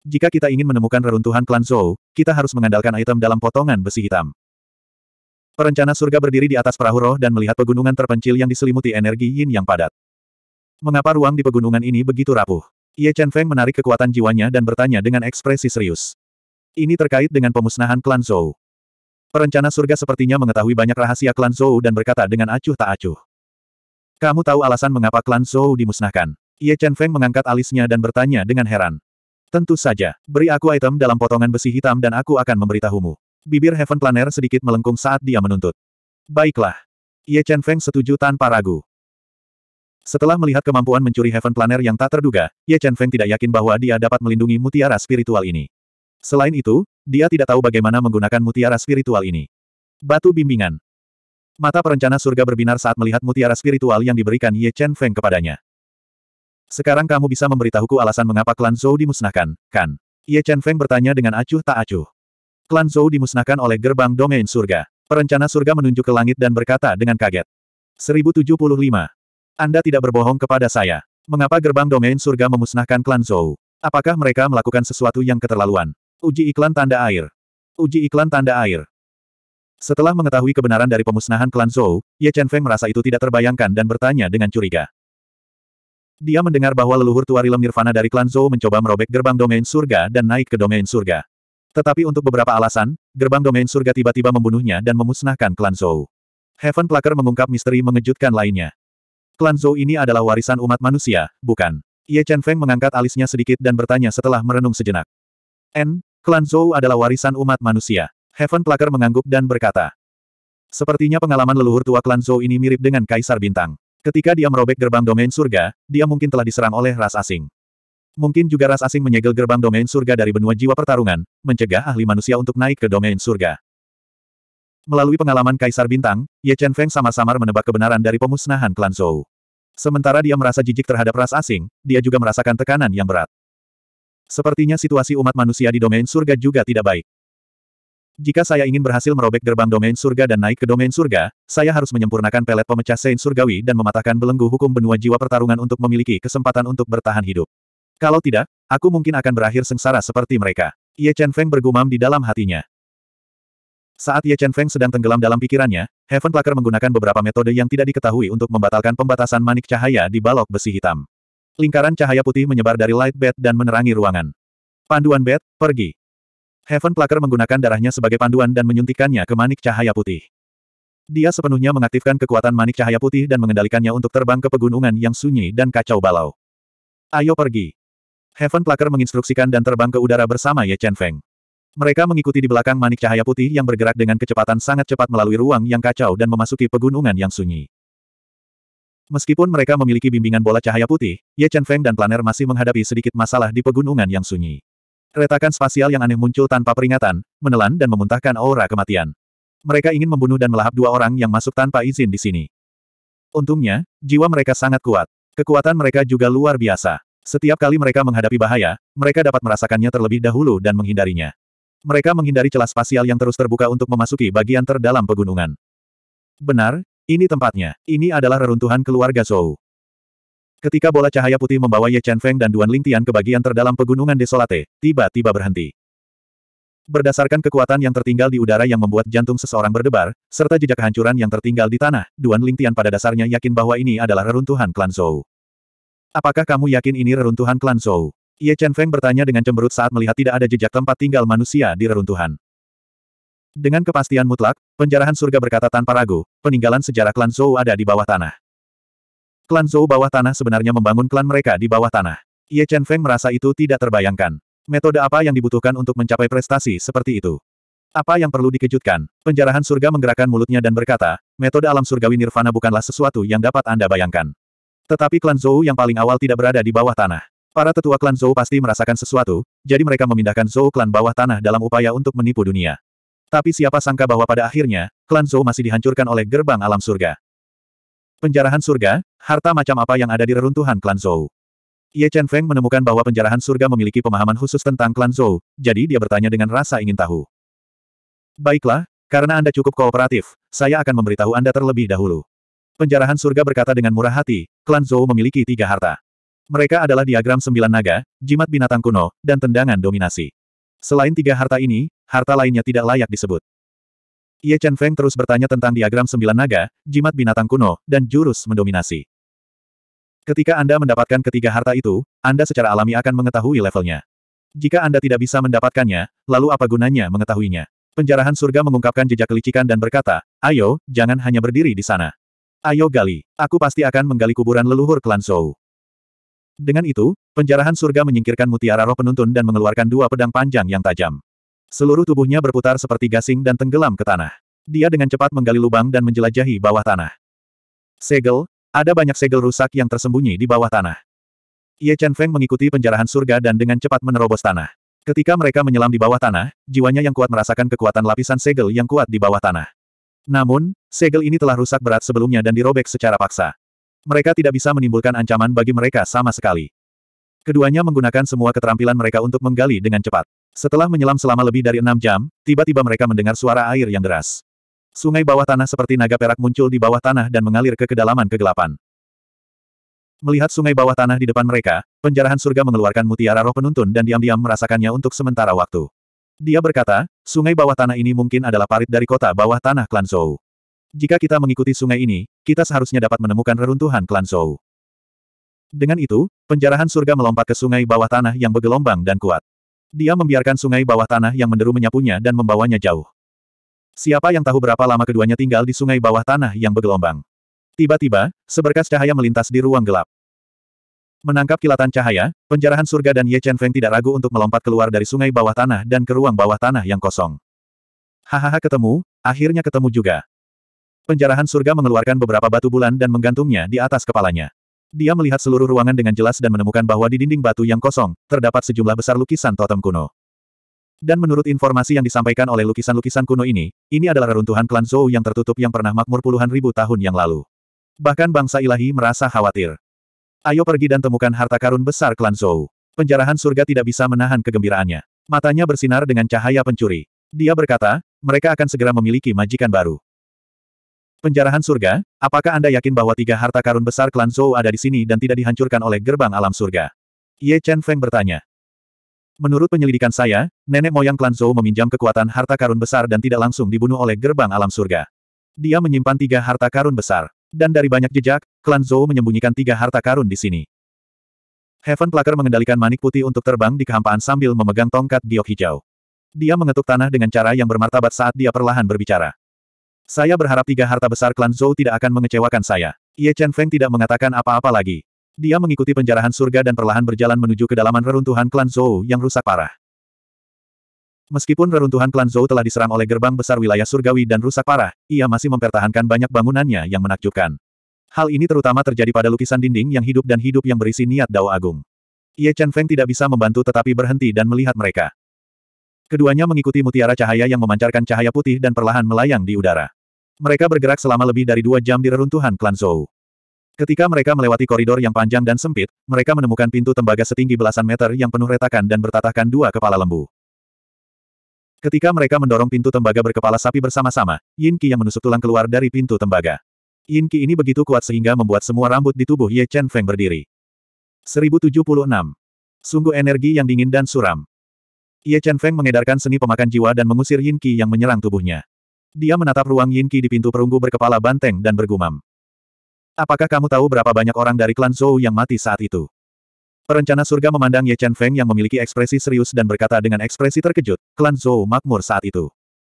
Jika kita ingin menemukan reruntuhan klan Zhou, kita harus mengandalkan item dalam potongan besi hitam. Perencana surga berdiri di atas perahu roh dan melihat pegunungan terpencil yang diselimuti energi yin yang padat. Mengapa ruang di pegunungan ini begitu rapuh? Ye Chen Feng menarik kekuatan jiwanya dan bertanya dengan ekspresi serius. Ini terkait dengan pemusnahan klan Zhou. Perencana surga sepertinya mengetahui banyak rahasia klan Zhou dan berkata dengan acuh tak acuh. Kamu tahu alasan mengapa klan Zhou dimusnahkan? Ye Chen Feng mengangkat alisnya dan bertanya dengan heran. Tentu saja, beri aku item dalam potongan besi hitam dan aku akan memberitahumu. Bibir Heaven Planner sedikit melengkung saat dia menuntut. Baiklah. Ye Chen Feng setuju tanpa ragu. Setelah melihat kemampuan mencuri Heaven Planner yang tak terduga, Ye Chen Feng tidak yakin bahwa dia dapat melindungi mutiara spiritual ini. Selain itu, dia tidak tahu bagaimana menggunakan mutiara spiritual ini. Batu bimbingan. Mata perencana surga berbinar saat melihat mutiara spiritual yang diberikan Ye Chen Feng kepadanya. Sekarang kamu bisa memberitahuku alasan mengapa klan Zhou dimusnahkan, kan? Ye Chen Feng bertanya dengan acuh tak acuh. Klan Zhou dimusnahkan oleh gerbang domain surga. Perencana surga menunjuk ke langit dan berkata dengan kaget. 1075. Anda tidak berbohong kepada saya. Mengapa gerbang domain surga memusnahkan klan Zhou? Apakah mereka melakukan sesuatu yang keterlaluan? Uji iklan tanda air. Uji iklan tanda air. Setelah mengetahui kebenaran dari pemusnahan klan Zhou, Ye Chen Feng merasa itu tidak terbayangkan dan bertanya dengan curiga. Dia mendengar bahwa leluhur tua Rilem Nirvana dari klan Zhou mencoba merobek gerbang domain surga dan naik ke domain surga. Tetapi untuk beberapa alasan, gerbang domain surga tiba-tiba membunuhnya dan memusnahkan klan Zhou. Heaven Plucker mengungkap misteri mengejutkan lainnya. Klan Zhou ini adalah warisan umat manusia, bukan? Ye Chen Feng mengangkat alisnya sedikit dan bertanya setelah merenung sejenak. N, klan Zhou adalah warisan umat manusia. Heaven Plucker mengangguk dan berkata. Sepertinya pengalaman leluhur tua klan Zhou ini mirip dengan Kaisar Bintang. Ketika dia merobek gerbang domain surga, dia mungkin telah diserang oleh ras asing. Mungkin juga ras asing menyegel gerbang domain surga dari benua jiwa pertarungan, mencegah ahli manusia untuk naik ke domain surga. Melalui pengalaman Kaisar Bintang, Ye Chen Feng sama-sama menebak kebenaran dari pemusnahan klan Zhou. Sementara dia merasa jijik terhadap ras asing, dia juga merasakan tekanan yang berat. Sepertinya situasi umat manusia di domain surga juga tidak baik. Jika saya ingin berhasil merobek gerbang domain surga dan naik ke domain surga, saya harus menyempurnakan pelet pemecah Sein surgawi dan mematahkan belenggu hukum benua jiwa pertarungan untuk memiliki kesempatan untuk bertahan hidup. Kalau tidak, aku mungkin akan berakhir sengsara seperti mereka. Ye Chen Feng bergumam di dalam hatinya. Saat Ye Chen Feng sedang tenggelam dalam pikirannya, Heaven Plucker menggunakan beberapa metode yang tidak diketahui untuk membatalkan pembatasan manik cahaya di balok besi hitam. Lingkaran cahaya putih menyebar dari light bed dan menerangi ruangan. Panduan bed, pergi. Heaven Plucker menggunakan darahnya sebagai panduan dan menyuntikkannya ke manik cahaya putih. Dia sepenuhnya mengaktifkan kekuatan manik cahaya putih dan mengendalikannya untuk terbang ke pegunungan yang sunyi dan kacau balau. Ayo pergi. Heaven Plucker menginstruksikan dan terbang ke udara bersama Ye Chen Feng. Mereka mengikuti di belakang manik cahaya putih yang bergerak dengan kecepatan sangat cepat melalui ruang yang kacau dan memasuki pegunungan yang sunyi. Meskipun mereka memiliki bimbingan bola cahaya putih, Ye Chen Feng dan Planer masih menghadapi sedikit masalah di pegunungan yang sunyi. Retakan spasial yang aneh muncul tanpa peringatan, menelan dan memuntahkan aura kematian. Mereka ingin membunuh dan melahap dua orang yang masuk tanpa izin di sini. Untungnya, jiwa mereka sangat kuat. Kekuatan mereka juga luar biasa. Setiap kali mereka menghadapi bahaya, mereka dapat merasakannya terlebih dahulu dan menghindarinya. Mereka menghindari celah spasial yang terus terbuka untuk memasuki bagian terdalam pegunungan. Benar, ini tempatnya. Ini adalah reruntuhan keluarga Zhou. Ketika bola cahaya putih membawa Ye Chen Feng dan Duan Ling Tian ke bagian terdalam pegunungan Desolate, tiba-tiba berhenti. Berdasarkan kekuatan yang tertinggal di udara yang membuat jantung seseorang berdebar, serta jejak kehancuran yang tertinggal di tanah, Duan Ling Tian pada dasarnya yakin bahwa ini adalah reruntuhan klan Zhou. Apakah kamu yakin ini reruntuhan klan Zhou? Ye Chen Feng bertanya dengan cemberut saat melihat tidak ada jejak tempat tinggal manusia di reruntuhan. Dengan kepastian mutlak, penjarahan surga berkata tanpa ragu, peninggalan sejarah klan Zhou ada di bawah tanah. Klan Zhou bawah tanah sebenarnya membangun klan mereka di bawah tanah. Ye Chen Feng merasa itu tidak terbayangkan. Metode apa yang dibutuhkan untuk mencapai prestasi seperti itu? Apa yang perlu dikejutkan? Penjarahan surga menggerakkan mulutnya dan berkata, metode alam surgawi nirvana bukanlah sesuatu yang dapat Anda bayangkan. Tetapi klan Zhou yang paling awal tidak berada di bawah tanah. Para tetua klan Zhou pasti merasakan sesuatu, jadi mereka memindahkan Zhou klan bawah tanah dalam upaya untuk menipu dunia. Tapi siapa sangka bahwa pada akhirnya, klan Zhou masih dihancurkan oleh gerbang alam surga. Penjarahan surga, harta macam apa yang ada di reruntuhan klan Zhou. Ye Chen Feng menemukan bahwa penjarahan surga memiliki pemahaman khusus tentang klan Zhou, jadi dia bertanya dengan rasa ingin tahu. Baiklah, karena Anda cukup kooperatif, saya akan memberitahu Anda terlebih dahulu. Penjarahan surga berkata dengan murah hati, klan Zhou memiliki tiga harta. Mereka adalah diagram sembilan naga, jimat binatang kuno, dan tendangan dominasi. Selain tiga harta ini, harta lainnya tidak layak disebut. Ye Chen Feng terus bertanya tentang diagram sembilan naga, jimat binatang kuno, dan jurus mendominasi. Ketika Anda mendapatkan ketiga harta itu, Anda secara alami akan mengetahui levelnya. Jika Anda tidak bisa mendapatkannya, lalu apa gunanya mengetahuinya? Penjarahan surga mengungkapkan jejak kelicikan dan berkata, Ayo, jangan hanya berdiri di sana. Ayo gali, aku pasti akan menggali kuburan leluhur klan Zhou. Dengan itu, penjarahan surga menyingkirkan mutiara roh penuntun dan mengeluarkan dua pedang panjang yang tajam. Seluruh tubuhnya berputar seperti gasing dan tenggelam ke tanah. Dia dengan cepat menggali lubang dan menjelajahi bawah tanah. Segel, ada banyak segel rusak yang tersembunyi di bawah tanah. Ye Chen Feng mengikuti penjarahan surga dan dengan cepat menerobos tanah. Ketika mereka menyelam di bawah tanah, jiwanya yang kuat merasakan kekuatan lapisan segel yang kuat di bawah tanah. Namun, segel ini telah rusak berat sebelumnya dan dirobek secara paksa. Mereka tidak bisa menimbulkan ancaman bagi mereka sama sekali. Keduanya menggunakan semua keterampilan mereka untuk menggali dengan cepat. Setelah menyelam selama lebih dari enam jam, tiba-tiba mereka mendengar suara air yang deras. Sungai bawah tanah seperti naga perak muncul di bawah tanah dan mengalir ke kedalaman kegelapan. Melihat sungai bawah tanah di depan mereka, penjarahan surga mengeluarkan mutiara roh penuntun dan diam-diam merasakannya untuk sementara waktu. Dia berkata, sungai bawah tanah ini mungkin adalah parit dari kota bawah tanah klan Zhou. Jika kita mengikuti sungai ini, kita seharusnya dapat menemukan reruntuhan klan Zhou. Dengan itu, penjarahan surga melompat ke sungai bawah tanah yang bergelombang dan kuat. Dia membiarkan sungai bawah tanah yang menderu menyapunya dan membawanya jauh. Siapa yang tahu berapa lama keduanya tinggal di sungai bawah tanah yang bergelombang. Tiba-tiba, seberkas cahaya melintas di ruang gelap. Menangkap kilatan cahaya, penjarahan surga dan Ye Chen Feng tidak ragu untuk melompat keluar dari sungai bawah tanah dan ke ruang bawah tanah yang kosong. Hahaha ketemu, akhirnya ketemu juga. Penjarahan surga mengeluarkan beberapa batu bulan dan menggantungnya di atas kepalanya. Dia melihat seluruh ruangan dengan jelas dan menemukan bahwa di dinding batu yang kosong, terdapat sejumlah besar lukisan totem kuno. Dan menurut informasi yang disampaikan oleh lukisan-lukisan kuno ini, ini adalah reruntuhan klan Zhou yang tertutup yang pernah makmur puluhan ribu tahun yang lalu. Bahkan bangsa ilahi merasa khawatir. Ayo pergi dan temukan harta karun besar klan Zhou. Penjarahan surga tidak bisa menahan kegembiraannya. Matanya bersinar dengan cahaya pencuri. Dia berkata, mereka akan segera memiliki majikan baru. Penjarahan surga, apakah Anda yakin bahwa tiga harta karun besar klan Zhou ada di sini dan tidak dihancurkan oleh gerbang alam surga? Ye Chen Feng bertanya. Menurut penyelidikan saya, nenek moyang klan Zhou meminjam kekuatan harta karun besar dan tidak langsung dibunuh oleh gerbang alam surga. Dia menyimpan tiga harta karun besar. Dan dari banyak jejak, klan Zhou menyembunyikan tiga harta karun di sini. Heaven Plucker mengendalikan manik putih untuk terbang di kehampaan sambil memegang tongkat giok hijau. Dia mengetuk tanah dengan cara yang bermartabat saat dia perlahan berbicara. Saya berharap tiga harta besar klan Zhou tidak akan mengecewakan saya. Ye Chen Feng tidak mengatakan apa-apa lagi. Dia mengikuti penjarahan surga dan perlahan berjalan menuju kedalaman reruntuhan klan Zhou yang rusak parah. Meskipun reruntuhan klan Zhou telah diserang oleh gerbang besar wilayah surgawi dan rusak parah, ia masih mempertahankan banyak bangunannya yang menakjubkan. Hal ini terutama terjadi pada lukisan dinding yang hidup dan hidup yang berisi niat dao agung. Ye Chen Feng tidak bisa membantu tetapi berhenti dan melihat mereka. Keduanya mengikuti mutiara cahaya yang memancarkan cahaya putih dan perlahan melayang di udara. Mereka bergerak selama lebih dari dua jam di reruntuhan klan Zhou. Ketika mereka melewati koridor yang panjang dan sempit, mereka menemukan pintu tembaga setinggi belasan meter yang penuh retakan dan bertatahkan dua kepala lembu. Ketika mereka mendorong pintu tembaga berkepala sapi bersama-sama, Yin Qi yang menusuk tulang keluar dari pintu tembaga. Yin Qi ini begitu kuat sehingga membuat semua rambut di tubuh Ye Chen Feng berdiri. 1076. Sungguh energi yang dingin dan suram. Ye Chen Feng mengedarkan seni pemakan jiwa dan mengusir Yin Qi yang menyerang tubuhnya. Dia menatap ruang Yin Qi di pintu perunggu berkepala banteng dan bergumam. Apakah kamu tahu berapa banyak orang dari klan Zhou yang mati saat itu? Perencana surga memandang Ye Chen Feng yang memiliki ekspresi serius dan berkata dengan ekspresi terkejut, klan Zhou makmur saat itu.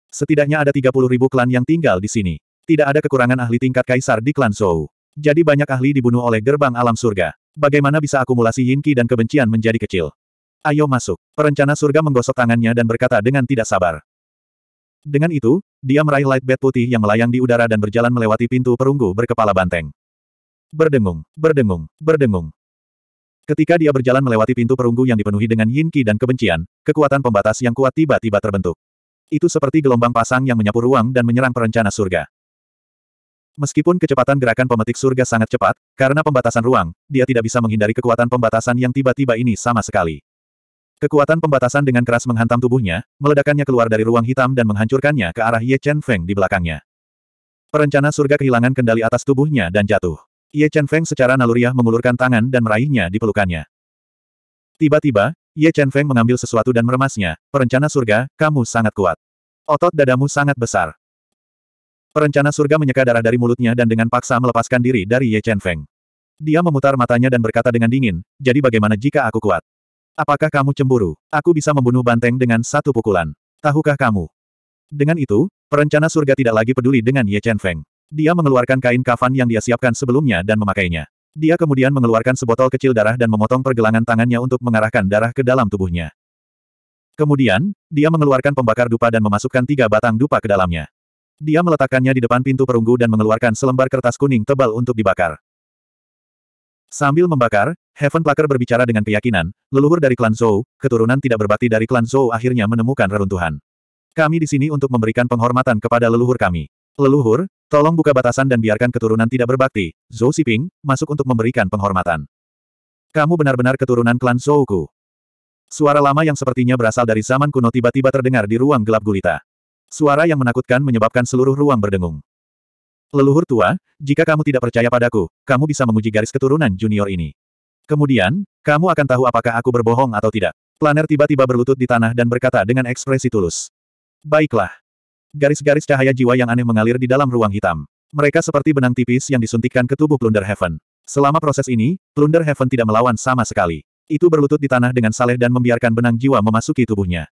Setidaknya ada 30 ribu klan yang tinggal di sini. Tidak ada kekurangan ahli tingkat kaisar di klan Zhou. Jadi banyak ahli dibunuh oleh gerbang alam surga. Bagaimana bisa akumulasi Yin Qi dan kebencian menjadi kecil? Ayo masuk. Perencana surga menggosok tangannya dan berkata dengan tidak sabar. Dengan itu, dia meraih light bed putih yang melayang di udara dan berjalan melewati pintu perunggu berkepala banteng. Berdengung, berdengung, berdengung. Ketika dia berjalan melewati pintu perunggu yang dipenuhi dengan yin Qi dan kebencian, kekuatan pembatas yang kuat tiba-tiba terbentuk. Itu seperti gelombang pasang yang menyapu ruang dan menyerang perencana surga. Meskipun kecepatan gerakan pemetik surga sangat cepat, karena pembatasan ruang, dia tidak bisa menghindari kekuatan pembatasan yang tiba-tiba ini sama sekali. Kekuatan pembatasan dengan keras menghantam tubuhnya, meledakannya keluar dari ruang hitam dan menghancurkannya ke arah Ye Chen Feng di belakangnya. Perencana surga kehilangan kendali atas tubuhnya dan jatuh. Ye Chen Feng secara naluriah mengulurkan tangan dan meraihnya di pelukannya. Tiba-tiba, Ye Chen Feng mengambil sesuatu dan meremasnya, perencana surga, kamu sangat kuat. Otot dadamu sangat besar. Perencana surga menyeka darah dari mulutnya dan dengan paksa melepaskan diri dari Ye Chen Feng. Dia memutar matanya dan berkata dengan dingin, jadi bagaimana jika aku kuat? Apakah kamu cemburu? Aku bisa membunuh banteng dengan satu pukulan. Tahukah kamu? Dengan itu, perencana surga tidak lagi peduli dengan Ye Chen Feng. Dia mengeluarkan kain kafan yang dia siapkan sebelumnya dan memakainya. Dia kemudian mengeluarkan sebotol kecil darah dan memotong pergelangan tangannya untuk mengarahkan darah ke dalam tubuhnya. Kemudian, dia mengeluarkan pembakar dupa dan memasukkan tiga batang dupa ke dalamnya. Dia meletakkannya di depan pintu perunggu dan mengeluarkan selembar kertas kuning tebal untuk dibakar. Sambil membakar, Heaven Plucker berbicara dengan keyakinan, leluhur dari klan Zhou, keturunan tidak berbakti dari klan Zhou akhirnya menemukan reruntuhan. Kami di sini untuk memberikan penghormatan kepada leluhur kami. Leluhur, tolong buka batasan dan biarkan keturunan tidak berbakti, Zhou Siping, masuk untuk memberikan penghormatan. Kamu benar-benar keturunan klan Zhouku. Suara lama yang sepertinya berasal dari zaman kuno tiba-tiba terdengar di ruang gelap gulita. Suara yang menakutkan menyebabkan seluruh ruang berdengung. Leluhur tua, jika kamu tidak percaya padaku, kamu bisa menguji garis keturunan junior ini. Kemudian, kamu akan tahu apakah aku berbohong atau tidak. Planer tiba-tiba berlutut di tanah dan berkata dengan ekspresi tulus. Baiklah. Garis-garis cahaya jiwa yang aneh mengalir di dalam ruang hitam. Mereka seperti benang tipis yang disuntikkan ke tubuh Plunder Heaven. Selama proses ini, Plunder Heaven tidak melawan sama sekali. Itu berlutut di tanah dengan saleh dan membiarkan benang jiwa memasuki tubuhnya.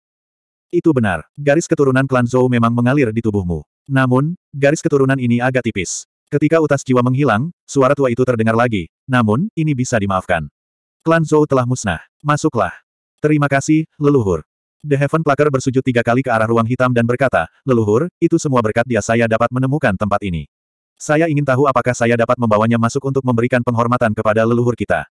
Itu benar, garis keturunan klan Zhou memang mengalir di tubuhmu. Namun, garis keturunan ini agak tipis. Ketika utas jiwa menghilang, suara tua itu terdengar lagi, namun, ini bisa dimaafkan. Klan Zhou telah musnah. Masuklah. Terima kasih, leluhur. The Heaven Plucker bersujud tiga kali ke arah ruang hitam dan berkata, leluhur, itu semua berkat dia saya dapat menemukan tempat ini. Saya ingin tahu apakah saya dapat membawanya masuk untuk memberikan penghormatan kepada leluhur kita.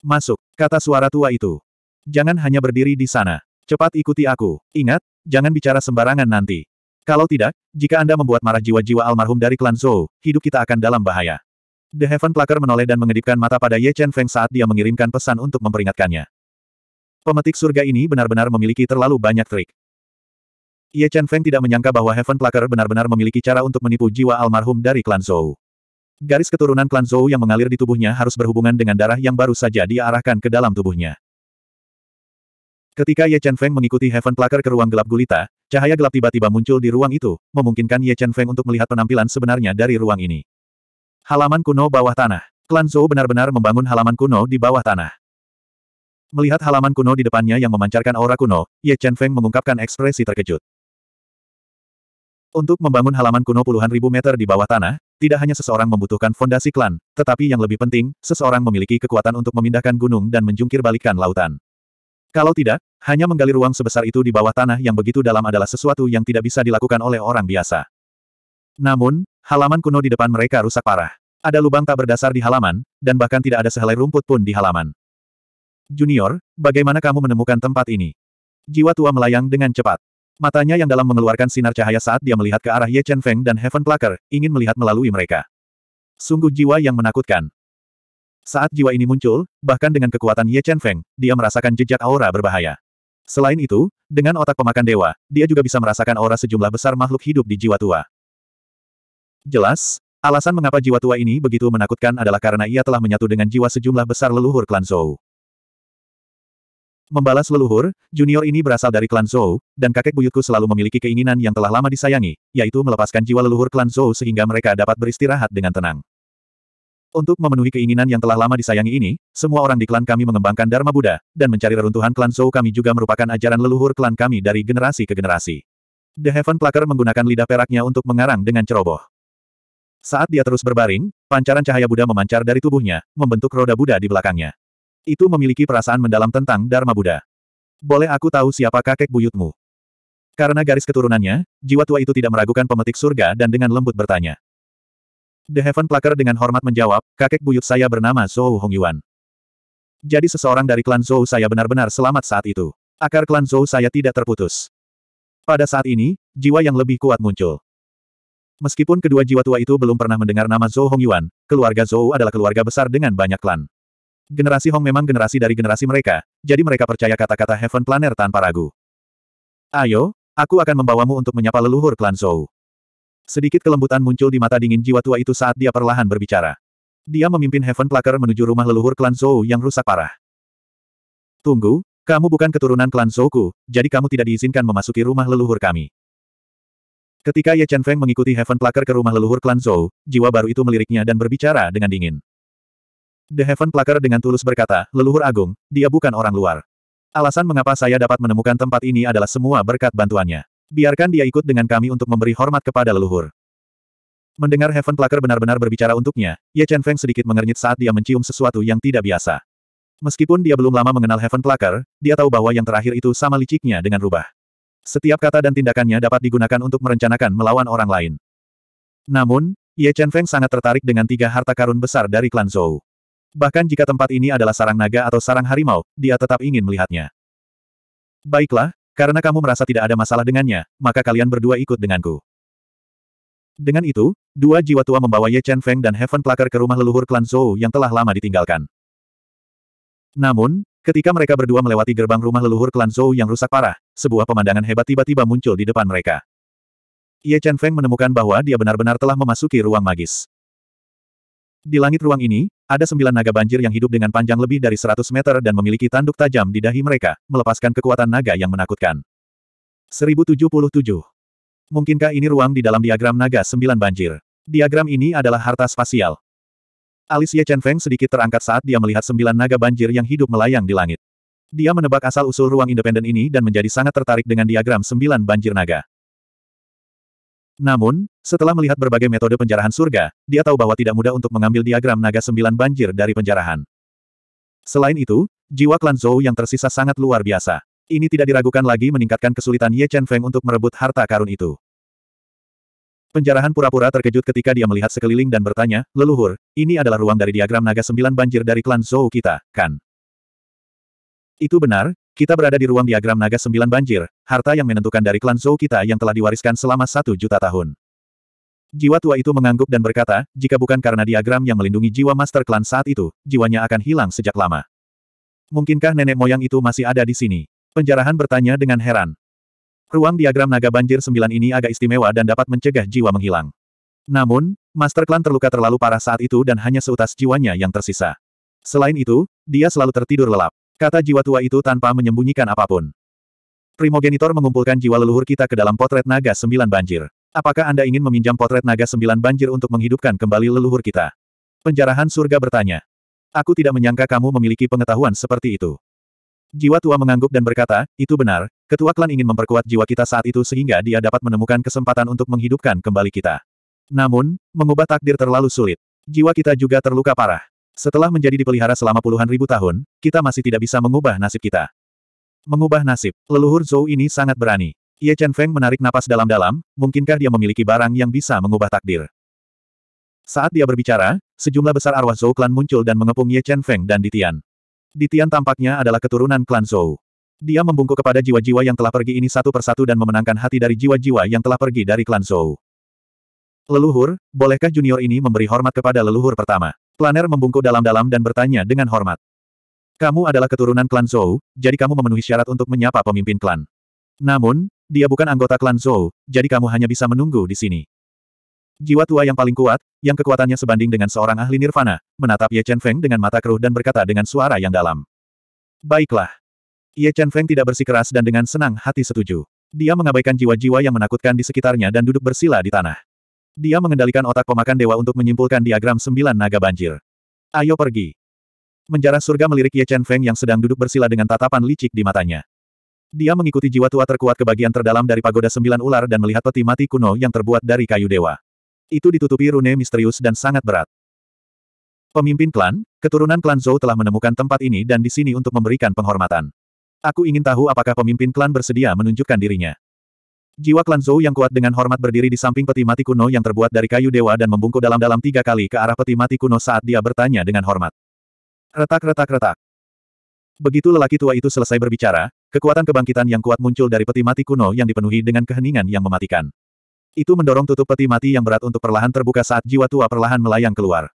Masuk, kata suara tua itu. Jangan hanya berdiri di sana. Cepat ikuti aku. Ingat, jangan bicara sembarangan nanti. Kalau tidak, jika Anda membuat marah jiwa-jiwa almarhum dari klan Zhou, hidup kita akan dalam bahaya. The Heaven Plucker menoleh dan mengedipkan mata pada Ye Chen Feng saat dia mengirimkan pesan untuk memperingatkannya. Pemetik surga ini benar-benar memiliki terlalu banyak trik. Ye Chen Feng tidak menyangka bahwa Heaven Plucker benar-benar memiliki cara untuk menipu jiwa almarhum dari klan Zhou. Garis keturunan klan Zhou yang mengalir di tubuhnya harus berhubungan dengan darah yang baru saja diarahkan ke dalam tubuhnya. Ketika Ye Chen Feng mengikuti Heaven Plucker ke ruang gelap gulita, cahaya gelap tiba-tiba muncul di ruang itu, memungkinkan Ye Chen Feng untuk melihat penampilan sebenarnya dari ruang ini. Halaman kuno bawah tanah. Klan Zhou benar-benar membangun halaman kuno di bawah tanah. Melihat halaman kuno di depannya yang memancarkan aura kuno, Ye Chen Feng mengungkapkan ekspresi terkejut. Untuk membangun halaman kuno puluhan ribu meter di bawah tanah, tidak hanya seseorang membutuhkan fondasi klan, tetapi yang lebih penting, seseorang memiliki kekuatan untuk memindahkan gunung dan menjungkir balikan lautan. Kalau tidak, hanya menggali ruang sebesar itu di bawah tanah yang begitu dalam adalah sesuatu yang tidak bisa dilakukan oleh orang biasa. Namun, halaman kuno di depan mereka rusak parah. Ada lubang tak berdasar di halaman, dan bahkan tidak ada sehelai rumput pun di halaman. Junior, bagaimana kamu menemukan tempat ini? Jiwa tua melayang dengan cepat. Matanya yang dalam mengeluarkan sinar cahaya saat dia melihat ke arah Ye Chen Feng dan Heaven Plucker, ingin melihat melalui mereka. Sungguh jiwa yang menakutkan. Saat jiwa ini muncul, bahkan dengan kekuatan Ye Chen Feng, dia merasakan jejak aura berbahaya. Selain itu, dengan otak pemakan dewa, dia juga bisa merasakan aura sejumlah besar makhluk hidup di jiwa tua. Jelas, alasan mengapa jiwa tua ini begitu menakutkan adalah karena ia telah menyatu dengan jiwa sejumlah besar leluhur klan Zhou. Membalas leluhur, junior ini berasal dari klan Zhou, dan kakek buyutku selalu memiliki keinginan yang telah lama disayangi, yaitu melepaskan jiwa leluhur klan Zhou sehingga mereka dapat beristirahat dengan tenang. Untuk memenuhi keinginan yang telah lama disayangi ini, semua orang di klan kami mengembangkan Dharma Buddha, dan mencari reruntuhan klan Zhou kami juga merupakan ajaran leluhur klan kami dari generasi ke generasi. The Heaven Plucker menggunakan lidah peraknya untuk mengarang dengan ceroboh. Saat dia terus berbaring, pancaran cahaya Buddha memancar dari tubuhnya, membentuk roda Buddha di belakangnya. Itu memiliki perasaan mendalam tentang Dharma Buddha. Boleh aku tahu siapa kakek buyutmu? Karena garis keturunannya, jiwa tua itu tidak meragukan pemetik surga dan dengan lembut bertanya. The Heaven Plucker dengan hormat menjawab, kakek buyut saya bernama Zhou Hongyuan. Jadi seseorang dari klan Zhou saya benar-benar selamat saat itu. Akar klan Zhou saya tidak terputus. Pada saat ini, jiwa yang lebih kuat muncul. Meskipun kedua jiwa tua itu belum pernah mendengar nama Zhou Hongyuan, keluarga Zhou adalah keluarga besar dengan banyak klan. Generasi Hong memang generasi dari generasi mereka, jadi mereka percaya kata-kata Heaven Planner tanpa ragu. Ayo, aku akan membawamu untuk menyapa leluhur klan Zhou. Sedikit kelembutan muncul di mata dingin jiwa tua itu saat dia perlahan berbicara. Dia memimpin Heaven Plucker menuju rumah leluhur klan Zhou yang rusak parah. Tunggu, kamu bukan keturunan klan Zhouku, jadi kamu tidak diizinkan memasuki rumah leluhur kami. Ketika Ye Chen Feng mengikuti Heaven Plucker ke rumah leluhur klan Zhou, jiwa baru itu meliriknya dan berbicara dengan dingin. The Heaven Plucker dengan tulus berkata, leluhur agung, dia bukan orang luar. Alasan mengapa saya dapat menemukan tempat ini adalah semua berkat bantuannya. Biarkan dia ikut dengan kami untuk memberi hormat kepada leluhur. Mendengar Heaven Plucker benar-benar berbicara untuknya, Ye Chen Feng sedikit mengernyit saat dia mencium sesuatu yang tidak biasa. Meskipun dia belum lama mengenal Heaven Plucker, dia tahu bahwa yang terakhir itu sama liciknya dengan rubah. Setiap kata dan tindakannya dapat digunakan untuk merencanakan melawan orang lain. Namun, Ye Chen Feng sangat tertarik dengan tiga harta karun besar dari klan Zhou. Bahkan jika tempat ini adalah sarang naga atau sarang harimau, dia tetap ingin melihatnya. Baiklah, karena kamu merasa tidak ada masalah dengannya, maka kalian berdua ikut denganku. Dengan itu, dua jiwa tua membawa Ye Chen Feng dan Heaven Plucker ke rumah leluhur klan Zhou yang telah lama ditinggalkan. Namun, ketika mereka berdua melewati gerbang rumah leluhur klan Zhou yang rusak parah, sebuah pemandangan hebat tiba-tiba muncul di depan mereka. Ye Chen Feng menemukan bahwa dia benar-benar telah memasuki ruang magis. Di langit ruang ini, ada sembilan naga banjir yang hidup dengan panjang lebih dari 100 meter dan memiliki tanduk tajam di dahi mereka, melepaskan kekuatan naga yang menakutkan. 1077. Mungkinkah ini ruang di dalam diagram naga sembilan banjir? Diagram ini adalah harta spasial. Alicia Chen Feng sedikit terangkat saat dia melihat sembilan naga banjir yang hidup melayang di langit. Dia menebak asal-usul ruang independen ini dan menjadi sangat tertarik dengan diagram sembilan banjir naga. Namun, setelah melihat berbagai metode penjarahan surga, dia tahu bahwa tidak mudah untuk mengambil diagram naga sembilan banjir dari penjarahan. Selain itu, jiwa klan Zhou yang tersisa sangat luar biasa. Ini tidak diragukan lagi meningkatkan kesulitan Ye Chen Feng untuk merebut harta karun itu. Penjarahan pura-pura terkejut ketika dia melihat sekeliling dan bertanya, leluhur, ini adalah ruang dari diagram naga sembilan banjir dari klan Zhou kita, kan? Itu benar, kita berada di ruang diagram naga sembilan banjir, harta yang menentukan dari klan Zhou kita yang telah diwariskan selama satu juta tahun. Jiwa tua itu mengangguk dan berkata, jika bukan karena diagram yang melindungi jiwa master klan saat itu, jiwanya akan hilang sejak lama. Mungkinkah nenek moyang itu masih ada di sini? Penjarahan bertanya dengan heran. Ruang diagram naga banjir sembilan ini agak istimewa dan dapat mencegah jiwa menghilang. Namun, master klan terluka terlalu parah saat itu dan hanya seutas jiwanya yang tersisa. Selain itu, dia selalu tertidur lelap. Kata jiwa tua itu tanpa menyembunyikan apapun. Primogenitor mengumpulkan jiwa leluhur kita ke dalam potret naga sembilan banjir. Apakah Anda ingin meminjam potret naga sembilan banjir untuk menghidupkan kembali leluhur kita? Penjarahan surga bertanya. Aku tidak menyangka kamu memiliki pengetahuan seperti itu. Jiwa tua mengangguk dan berkata, itu benar, ketua klan ingin memperkuat jiwa kita saat itu sehingga dia dapat menemukan kesempatan untuk menghidupkan kembali kita. Namun, mengubah takdir terlalu sulit. Jiwa kita juga terluka parah. Setelah menjadi dipelihara selama puluhan ribu tahun, kita masih tidak bisa mengubah nasib kita. Mengubah nasib, leluhur Zhou ini sangat berani. Ye Chen Feng menarik napas dalam-dalam, mungkinkah dia memiliki barang yang bisa mengubah takdir? Saat dia berbicara, sejumlah besar arwah Zhou klan muncul dan mengepung Ye Chen Feng dan Ditian. Ditian tampaknya adalah keturunan klan Zhou. Dia membungkuk kepada jiwa-jiwa yang telah pergi ini satu persatu dan memenangkan hati dari jiwa-jiwa yang telah pergi dari klan Zhou. Leluhur, bolehkah junior ini memberi hormat kepada leluhur pertama? Planer membungkuk dalam-dalam dan bertanya dengan hormat. Kamu adalah keturunan klan Zhou, jadi kamu memenuhi syarat untuk menyapa pemimpin klan. Namun, dia bukan anggota klan Zhou, jadi kamu hanya bisa menunggu di sini. Jiwa tua yang paling kuat, yang kekuatannya sebanding dengan seorang ahli nirvana, menatap Ye Chen Feng dengan mata keruh dan berkata dengan suara yang dalam. Baiklah. Ye Chen Feng tidak bersikeras dan dengan senang hati setuju. Dia mengabaikan jiwa-jiwa yang menakutkan di sekitarnya dan duduk bersila di tanah. Dia mengendalikan otak pemakan dewa untuk menyimpulkan diagram sembilan naga banjir. Ayo pergi. Menjara surga melirik Ye Chen Feng yang sedang duduk bersila dengan tatapan licik di matanya. Dia mengikuti jiwa tua terkuat ke bagian terdalam dari pagoda sembilan ular dan melihat peti mati kuno yang terbuat dari kayu dewa. Itu ditutupi rune misterius dan sangat berat. Pemimpin klan, keturunan klan Zhou telah menemukan tempat ini dan di sini untuk memberikan penghormatan. Aku ingin tahu apakah pemimpin klan bersedia menunjukkan dirinya. Jiwa klan Zhou yang kuat dengan hormat berdiri di samping peti mati kuno yang terbuat dari kayu dewa dan membungkuk dalam-dalam tiga kali ke arah peti mati kuno saat dia bertanya dengan hormat. Retak-retak-retak. Begitu lelaki tua itu selesai berbicara, kekuatan kebangkitan yang kuat muncul dari peti mati kuno yang dipenuhi dengan keheningan yang mematikan. Itu mendorong tutup peti mati yang berat untuk perlahan terbuka saat jiwa tua perlahan melayang keluar.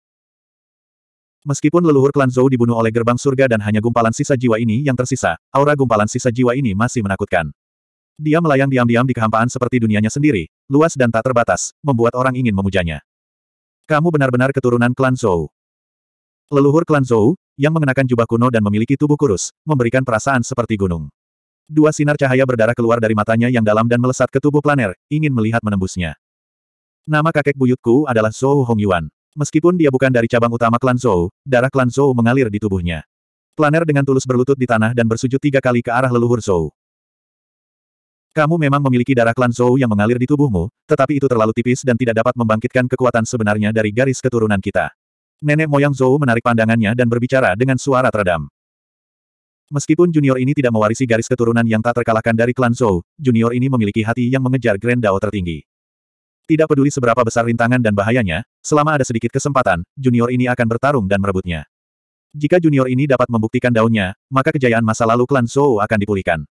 Meskipun leluhur klan Zhou dibunuh oleh gerbang surga dan hanya gumpalan sisa jiwa ini yang tersisa, aura gumpalan sisa jiwa ini masih menakutkan. Dia melayang diam-diam di kehampaan seperti dunianya sendiri, luas dan tak terbatas, membuat orang ingin memujanya. Kamu benar-benar keturunan klan Zhou. Leluhur klan Zhou, yang mengenakan jubah kuno dan memiliki tubuh kurus, memberikan perasaan seperti gunung. Dua sinar cahaya berdarah keluar dari matanya yang dalam dan melesat ke tubuh planer, ingin melihat menembusnya. Nama kakek buyutku adalah Zhou Hongyuan. Meskipun dia bukan dari cabang utama klan Zhou, darah klan Zhou mengalir di tubuhnya. Planer dengan tulus berlutut di tanah dan bersujud tiga kali ke arah leluhur Zhou. Kamu memang memiliki darah klan Zhou yang mengalir di tubuhmu, tetapi itu terlalu tipis dan tidak dapat membangkitkan kekuatan sebenarnya dari garis keturunan kita. Nenek moyang Zhou menarik pandangannya dan berbicara dengan suara teredam. Meskipun junior ini tidak mewarisi garis keturunan yang tak terkalahkan dari klan Zhou, junior ini memiliki hati yang mengejar Grand Dao tertinggi. Tidak peduli seberapa besar rintangan dan bahayanya, selama ada sedikit kesempatan, junior ini akan bertarung dan merebutnya. Jika junior ini dapat membuktikan daunnya, maka kejayaan masa lalu klan Zhou akan dipulihkan.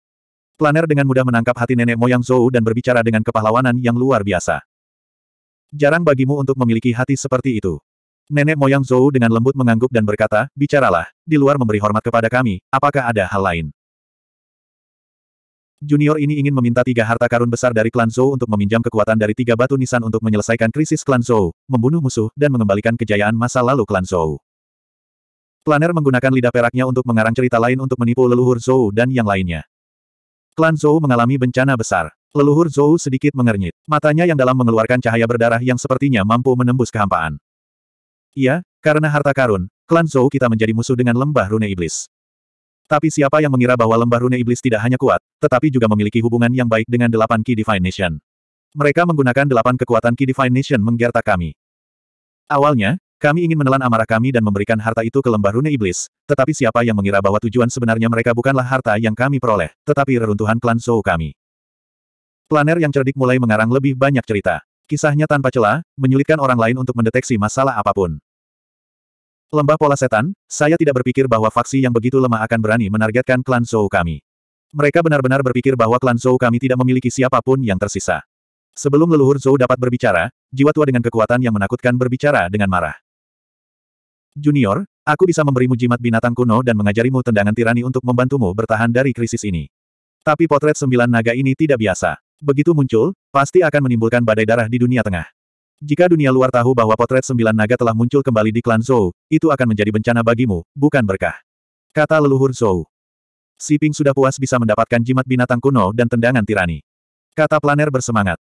Planer dengan mudah menangkap hati nenek moyang Zhou dan berbicara dengan kepahlawanan yang luar biasa. Jarang bagimu untuk memiliki hati seperti itu. Nenek moyang Zhou dengan lembut mengangguk dan berkata, bicaralah, di luar memberi hormat kepada kami, apakah ada hal lain? Junior ini ingin meminta tiga harta karun besar dari klan Zhou untuk meminjam kekuatan dari tiga batu nisan untuk menyelesaikan krisis klan Zhou, membunuh musuh, dan mengembalikan kejayaan masa lalu klan Zhou. Planer menggunakan lidah peraknya untuk mengarang cerita lain untuk menipu leluhur Zhou dan yang lainnya. Klan Zhou mengalami bencana besar. Leluhur Zhou sedikit mengernyit. Matanya yang dalam mengeluarkan cahaya berdarah yang sepertinya mampu menembus kehampaan. Iya, karena harta karun, klan Zhou kita menjadi musuh dengan lembah rune iblis. Tapi siapa yang mengira bahwa lembah rune iblis tidak hanya kuat, tetapi juga memiliki hubungan yang baik dengan delapan Ki Divine Nation. Mereka menggunakan delapan kekuatan Ki Divine Nation menggertak kami. Awalnya, kami ingin menelan amarah kami dan memberikan harta itu ke lembah rune iblis, tetapi siapa yang mengira bahwa tujuan sebenarnya mereka bukanlah harta yang kami peroleh, tetapi reruntuhan klan Zhou kami. Planer yang cerdik mulai mengarang lebih banyak cerita. Kisahnya tanpa celah, menyulitkan orang lain untuk mendeteksi masalah apapun. Lembah pola setan, saya tidak berpikir bahwa faksi yang begitu lemah akan berani menargetkan klan Zhou kami. Mereka benar-benar berpikir bahwa klan Zhou kami tidak memiliki siapapun yang tersisa. Sebelum leluhur Zhou dapat berbicara, jiwa tua dengan kekuatan yang menakutkan berbicara dengan marah. Junior, aku bisa memberimu jimat binatang kuno dan mengajarimu tendangan tirani untuk membantumu bertahan dari krisis ini. Tapi potret sembilan naga ini tidak biasa. Begitu muncul, pasti akan menimbulkan badai darah di dunia tengah. Jika dunia luar tahu bahwa potret sembilan naga telah muncul kembali di klan Zhou, itu akan menjadi bencana bagimu, bukan berkah. Kata leluhur Zhou. Si Ping sudah puas bisa mendapatkan jimat binatang kuno dan tendangan tirani. Kata planer bersemangat.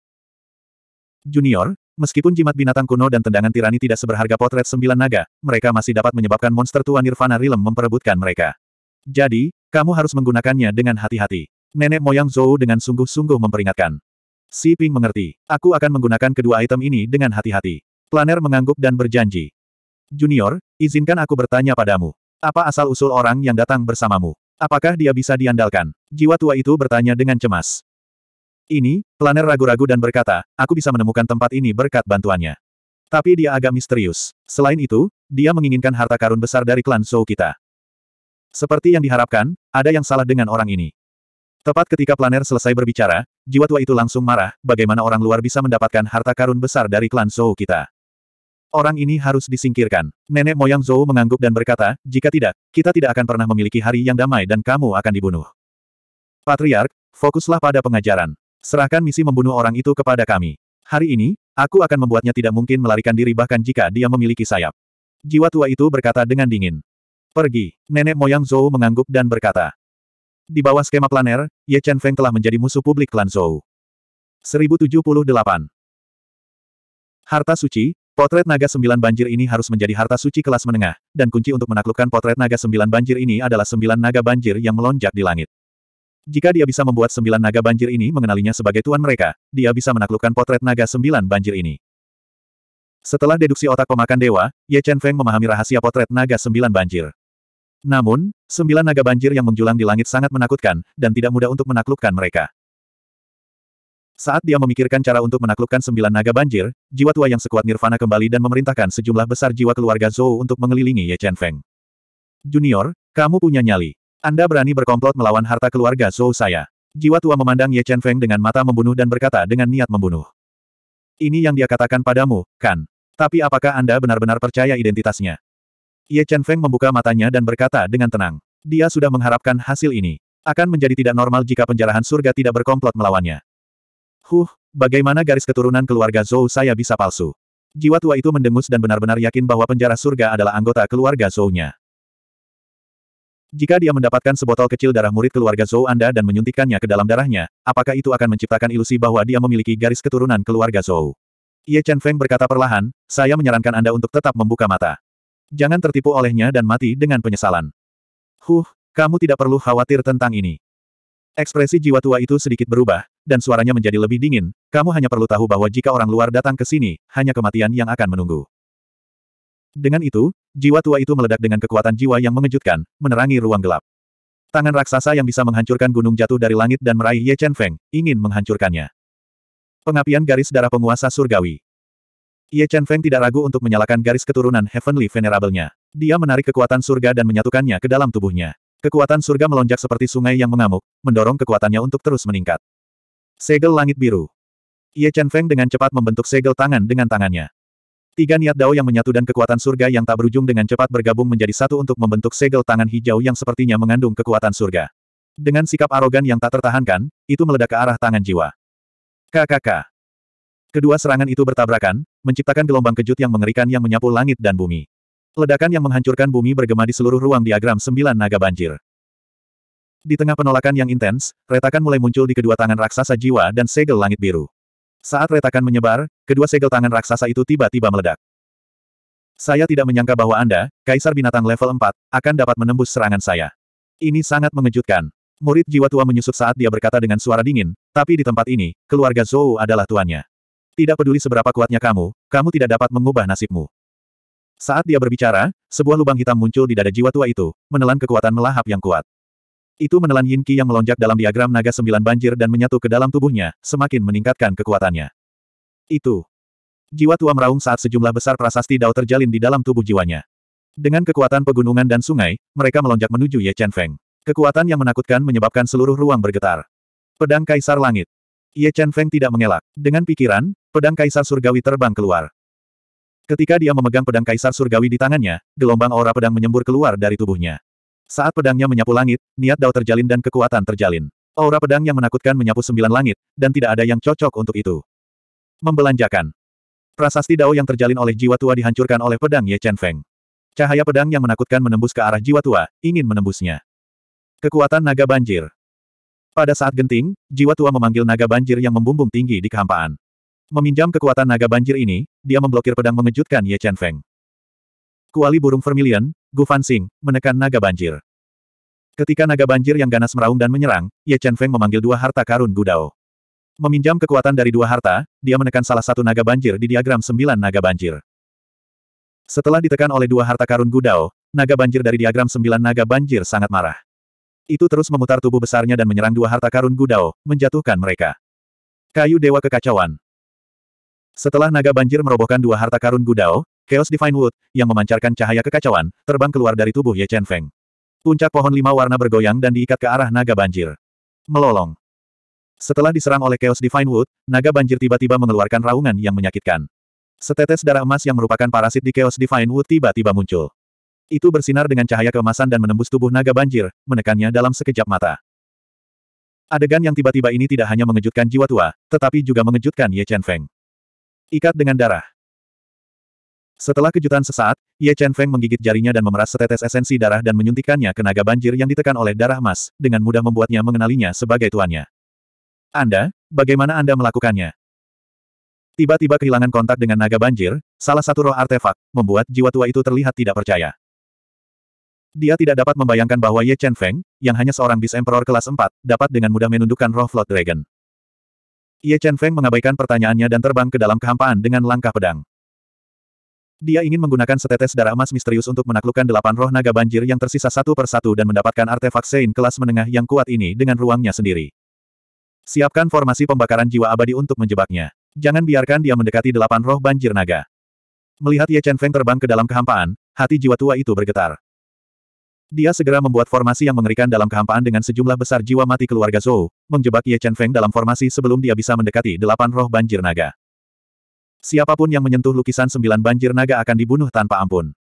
Junior, Meskipun jimat binatang kuno dan tendangan tirani tidak seberharga potret sembilan naga, mereka masih dapat menyebabkan monster tua Nirvana rilem memperebutkan mereka. Jadi, kamu harus menggunakannya dengan hati-hati. Nenek moyang Zhou dengan sungguh-sungguh memperingatkan. Si Ping mengerti. Aku akan menggunakan kedua item ini dengan hati-hati. Planner mengangguk dan berjanji. Junior, izinkan aku bertanya padamu. Apa asal-usul orang yang datang bersamamu? Apakah dia bisa diandalkan? Jiwa tua itu bertanya dengan cemas. Ini, planer ragu-ragu dan berkata, aku bisa menemukan tempat ini berkat bantuannya. Tapi dia agak misterius. Selain itu, dia menginginkan harta karun besar dari klan Zhou kita. Seperti yang diharapkan, ada yang salah dengan orang ini. Tepat ketika planer selesai berbicara, jiwa tua itu langsung marah, bagaimana orang luar bisa mendapatkan harta karun besar dari klan Zhou kita. Orang ini harus disingkirkan. Nenek moyang Zhou mengangguk dan berkata, jika tidak, kita tidak akan pernah memiliki hari yang damai dan kamu akan dibunuh. Patriark, fokuslah pada pengajaran. Serahkan misi membunuh orang itu kepada kami. Hari ini, aku akan membuatnya tidak mungkin melarikan diri bahkan jika dia memiliki sayap. Jiwa tua itu berkata dengan dingin. Pergi. Nenek moyang Zhou mengangguk dan berkata. Di bawah skema planer, Ye Chen Feng telah menjadi musuh publik klan Zhou. 1078. Harta suci, potret naga sembilan banjir ini harus menjadi harta suci kelas menengah, dan kunci untuk menaklukkan potret naga sembilan banjir ini adalah sembilan naga banjir yang melonjak di langit. Jika dia bisa membuat sembilan naga banjir ini mengenalinya sebagai tuan mereka, dia bisa menaklukkan potret naga sembilan banjir ini. Setelah deduksi otak pemakan dewa, Ye Chen Feng memahami rahasia potret naga sembilan banjir. Namun, sembilan naga banjir yang menjulang di langit sangat menakutkan, dan tidak mudah untuk menaklukkan mereka. Saat dia memikirkan cara untuk menaklukkan sembilan naga banjir, jiwa tua yang sekuat Nirvana kembali dan memerintahkan sejumlah besar jiwa keluarga Zhou untuk mengelilingi Ye Chen Feng. Junior, kamu punya nyali. Anda berani berkomplot melawan harta keluarga Zhou saya. Jiwa tua memandang Ye Chen Feng dengan mata membunuh dan berkata dengan niat membunuh. Ini yang dia katakan padamu, kan? Tapi apakah Anda benar-benar percaya identitasnya? Ye Chen Feng membuka matanya dan berkata dengan tenang. Dia sudah mengharapkan hasil ini. Akan menjadi tidak normal jika penjarahan surga tidak berkomplot melawannya. Huh, bagaimana garis keturunan keluarga Zhou saya bisa palsu? Jiwa tua itu mendengus dan benar-benar yakin bahwa penjara surga adalah anggota keluarga Zhou-nya. Jika dia mendapatkan sebotol kecil darah murid keluarga Zhou Anda dan menyuntikkannya ke dalam darahnya, apakah itu akan menciptakan ilusi bahwa dia memiliki garis keturunan keluarga Zhou? Ye Chen Feng berkata perlahan, saya menyarankan Anda untuk tetap membuka mata. Jangan tertipu olehnya dan mati dengan penyesalan. Huh, kamu tidak perlu khawatir tentang ini. Ekspresi jiwa tua itu sedikit berubah, dan suaranya menjadi lebih dingin, kamu hanya perlu tahu bahwa jika orang luar datang ke sini, hanya kematian yang akan menunggu. Dengan itu, jiwa tua itu meledak dengan kekuatan jiwa yang mengejutkan, menerangi ruang gelap. Tangan raksasa yang bisa menghancurkan gunung jatuh dari langit dan meraih Ye Chen Feng, ingin menghancurkannya. Pengapian garis darah penguasa surgawi. Ye Chen Feng tidak ragu untuk menyalakan garis keturunan Heavenly Venerable-nya. Dia menarik kekuatan surga dan menyatukannya ke dalam tubuhnya. Kekuatan surga melonjak seperti sungai yang mengamuk, mendorong kekuatannya untuk terus meningkat. Segel langit biru. Ye Chen Feng dengan cepat membentuk segel tangan dengan tangannya. Tiga niat dao yang menyatu dan kekuatan surga yang tak berujung dengan cepat bergabung menjadi satu untuk membentuk segel tangan hijau yang sepertinya mengandung kekuatan surga. Dengan sikap arogan yang tak tertahankan, itu meledak ke arah tangan jiwa. KKK. Kedua serangan itu bertabrakan, menciptakan gelombang kejut yang mengerikan yang menyapu langit dan bumi. Ledakan yang menghancurkan bumi bergema di seluruh ruang diagram sembilan naga banjir. Di tengah penolakan yang intens, retakan mulai muncul di kedua tangan raksasa jiwa dan segel langit biru. Saat retakan menyebar, kedua segel tangan raksasa itu tiba-tiba meledak. Saya tidak menyangka bahwa Anda, Kaisar Binatang level 4, akan dapat menembus serangan saya. Ini sangat mengejutkan. Murid jiwa tua menyusut saat dia berkata dengan suara dingin, tapi di tempat ini, keluarga Zou adalah tuannya. Tidak peduli seberapa kuatnya kamu, kamu tidak dapat mengubah nasibmu. Saat dia berbicara, sebuah lubang hitam muncul di dada jiwa tua itu, menelan kekuatan melahap yang kuat. Itu menelan Yin Qi yang melonjak dalam diagram naga sembilan banjir dan menyatu ke dalam tubuhnya, semakin meningkatkan kekuatannya. Itu. Jiwa tua meraung saat sejumlah besar prasasti Dao terjalin di dalam tubuh jiwanya. Dengan kekuatan pegunungan dan sungai, mereka melonjak menuju Ye Chen Feng. Kekuatan yang menakutkan menyebabkan seluruh ruang bergetar. Pedang Kaisar Langit. Ye Chen Feng tidak mengelak. Dengan pikiran, pedang Kaisar Surgawi terbang keluar. Ketika dia memegang pedang Kaisar Surgawi di tangannya, gelombang aura pedang menyembur keluar dari tubuhnya. Saat pedangnya menyapu langit, niat Dao terjalin dan kekuatan terjalin. Aura pedang yang menakutkan menyapu sembilan langit, dan tidak ada yang cocok untuk itu. Membelanjakan. Prasasti Dao yang terjalin oleh jiwa tua dihancurkan oleh pedang Ye Chen Feng. Cahaya pedang yang menakutkan menembus ke arah jiwa tua, ingin menembusnya. Kekuatan naga banjir. Pada saat genting, jiwa tua memanggil naga banjir yang membumbung tinggi di kehampaan. Meminjam kekuatan naga banjir ini, dia memblokir pedang mengejutkan Ye Chen Feng. Kuali burung vermilion, Gu Fansing, menekan naga banjir. Ketika naga banjir yang ganas meraung dan menyerang, Ye Chen Feng memanggil dua harta karun Gu Dao. Meminjam kekuatan dari dua harta, dia menekan salah satu naga banjir di diagram sembilan naga banjir. Setelah ditekan oleh dua harta karun Gu Dao, naga banjir dari diagram sembilan naga banjir sangat marah. Itu terus memutar tubuh besarnya dan menyerang dua harta karun Gu Dao, menjatuhkan mereka. Kayu Dewa Kekacauan Setelah naga banjir merobohkan dua harta karun Gu Dao, Chaos Divine Wood, yang memancarkan cahaya kekacauan, terbang keluar dari tubuh Ye Chen Feng. Puncak pohon lima warna bergoyang dan diikat ke arah naga banjir. Melolong. Setelah diserang oleh Chaos Divine Wood, naga banjir tiba-tiba mengeluarkan raungan yang menyakitkan. Setetes darah emas yang merupakan parasit di Chaos Divine Wood tiba-tiba muncul. Itu bersinar dengan cahaya keemasan dan menembus tubuh naga banjir, menekannya dalam sekejap mata. Adegan yang tiba-tiba ini tidak hanya mengejutkan jiwa tua, tetapi juga mengejutkan Ye Chen Feng. Ikat dengan darah. Setelah kejutan sesaat, Ye Chen Feng menggigit jarinya dan memeras setetes esensi darah dan menyuntikannya ke naga banjir yang ditekan oleh darah emas, dengan mudah membuatnya mengenalinya sebagai tuannya. Anda, bagaimana Anda melakukannya? Tiba-tiba kehilangan kontak dengan naga banjir, salah satu roh artefak, membuat jiwa tua itu terlihat tidak percaya. Dia tidak dapat membayangkan bahwa Ye Chen Feng, yang hanya seorang bis emperor kelas 4, dapat dengan mudah menundukkan roh Flood Dragon. Ye Chen Feng mengabaikan pertanyaannya dan terbang ke dalam kehampaan dengan langkah pedang. Dia ingin menggunakan setetes darah emas misterius untuk menaklukkan delapan roh naga banjir yang tersisa satu persatu dan mendapatkan artefak Sein kelas menengah yang kuat ini dengan ruangnya sendiri. Siapkan formasi pembakaran jiwa abadi untuk menjebaknya. Jangan biarkan dia mendekati delapan roh banjir naga. Melihat Ye Chen Feng terbang ke dalam kehampaan, hati jiwa tua itu bergetar. Dia segera membuat formasi yang mengerikan dalam kehampaan dengan sejumlah besar jiwa mati keluarga Zhou, menjebak Ye Chen Feng dalam formasi sebelum dia bisa mendekati delapan roh banjir naga. Siapapun yang menyentuh lukisan sembilan banjir naga akan dibunuh tanpa ampun.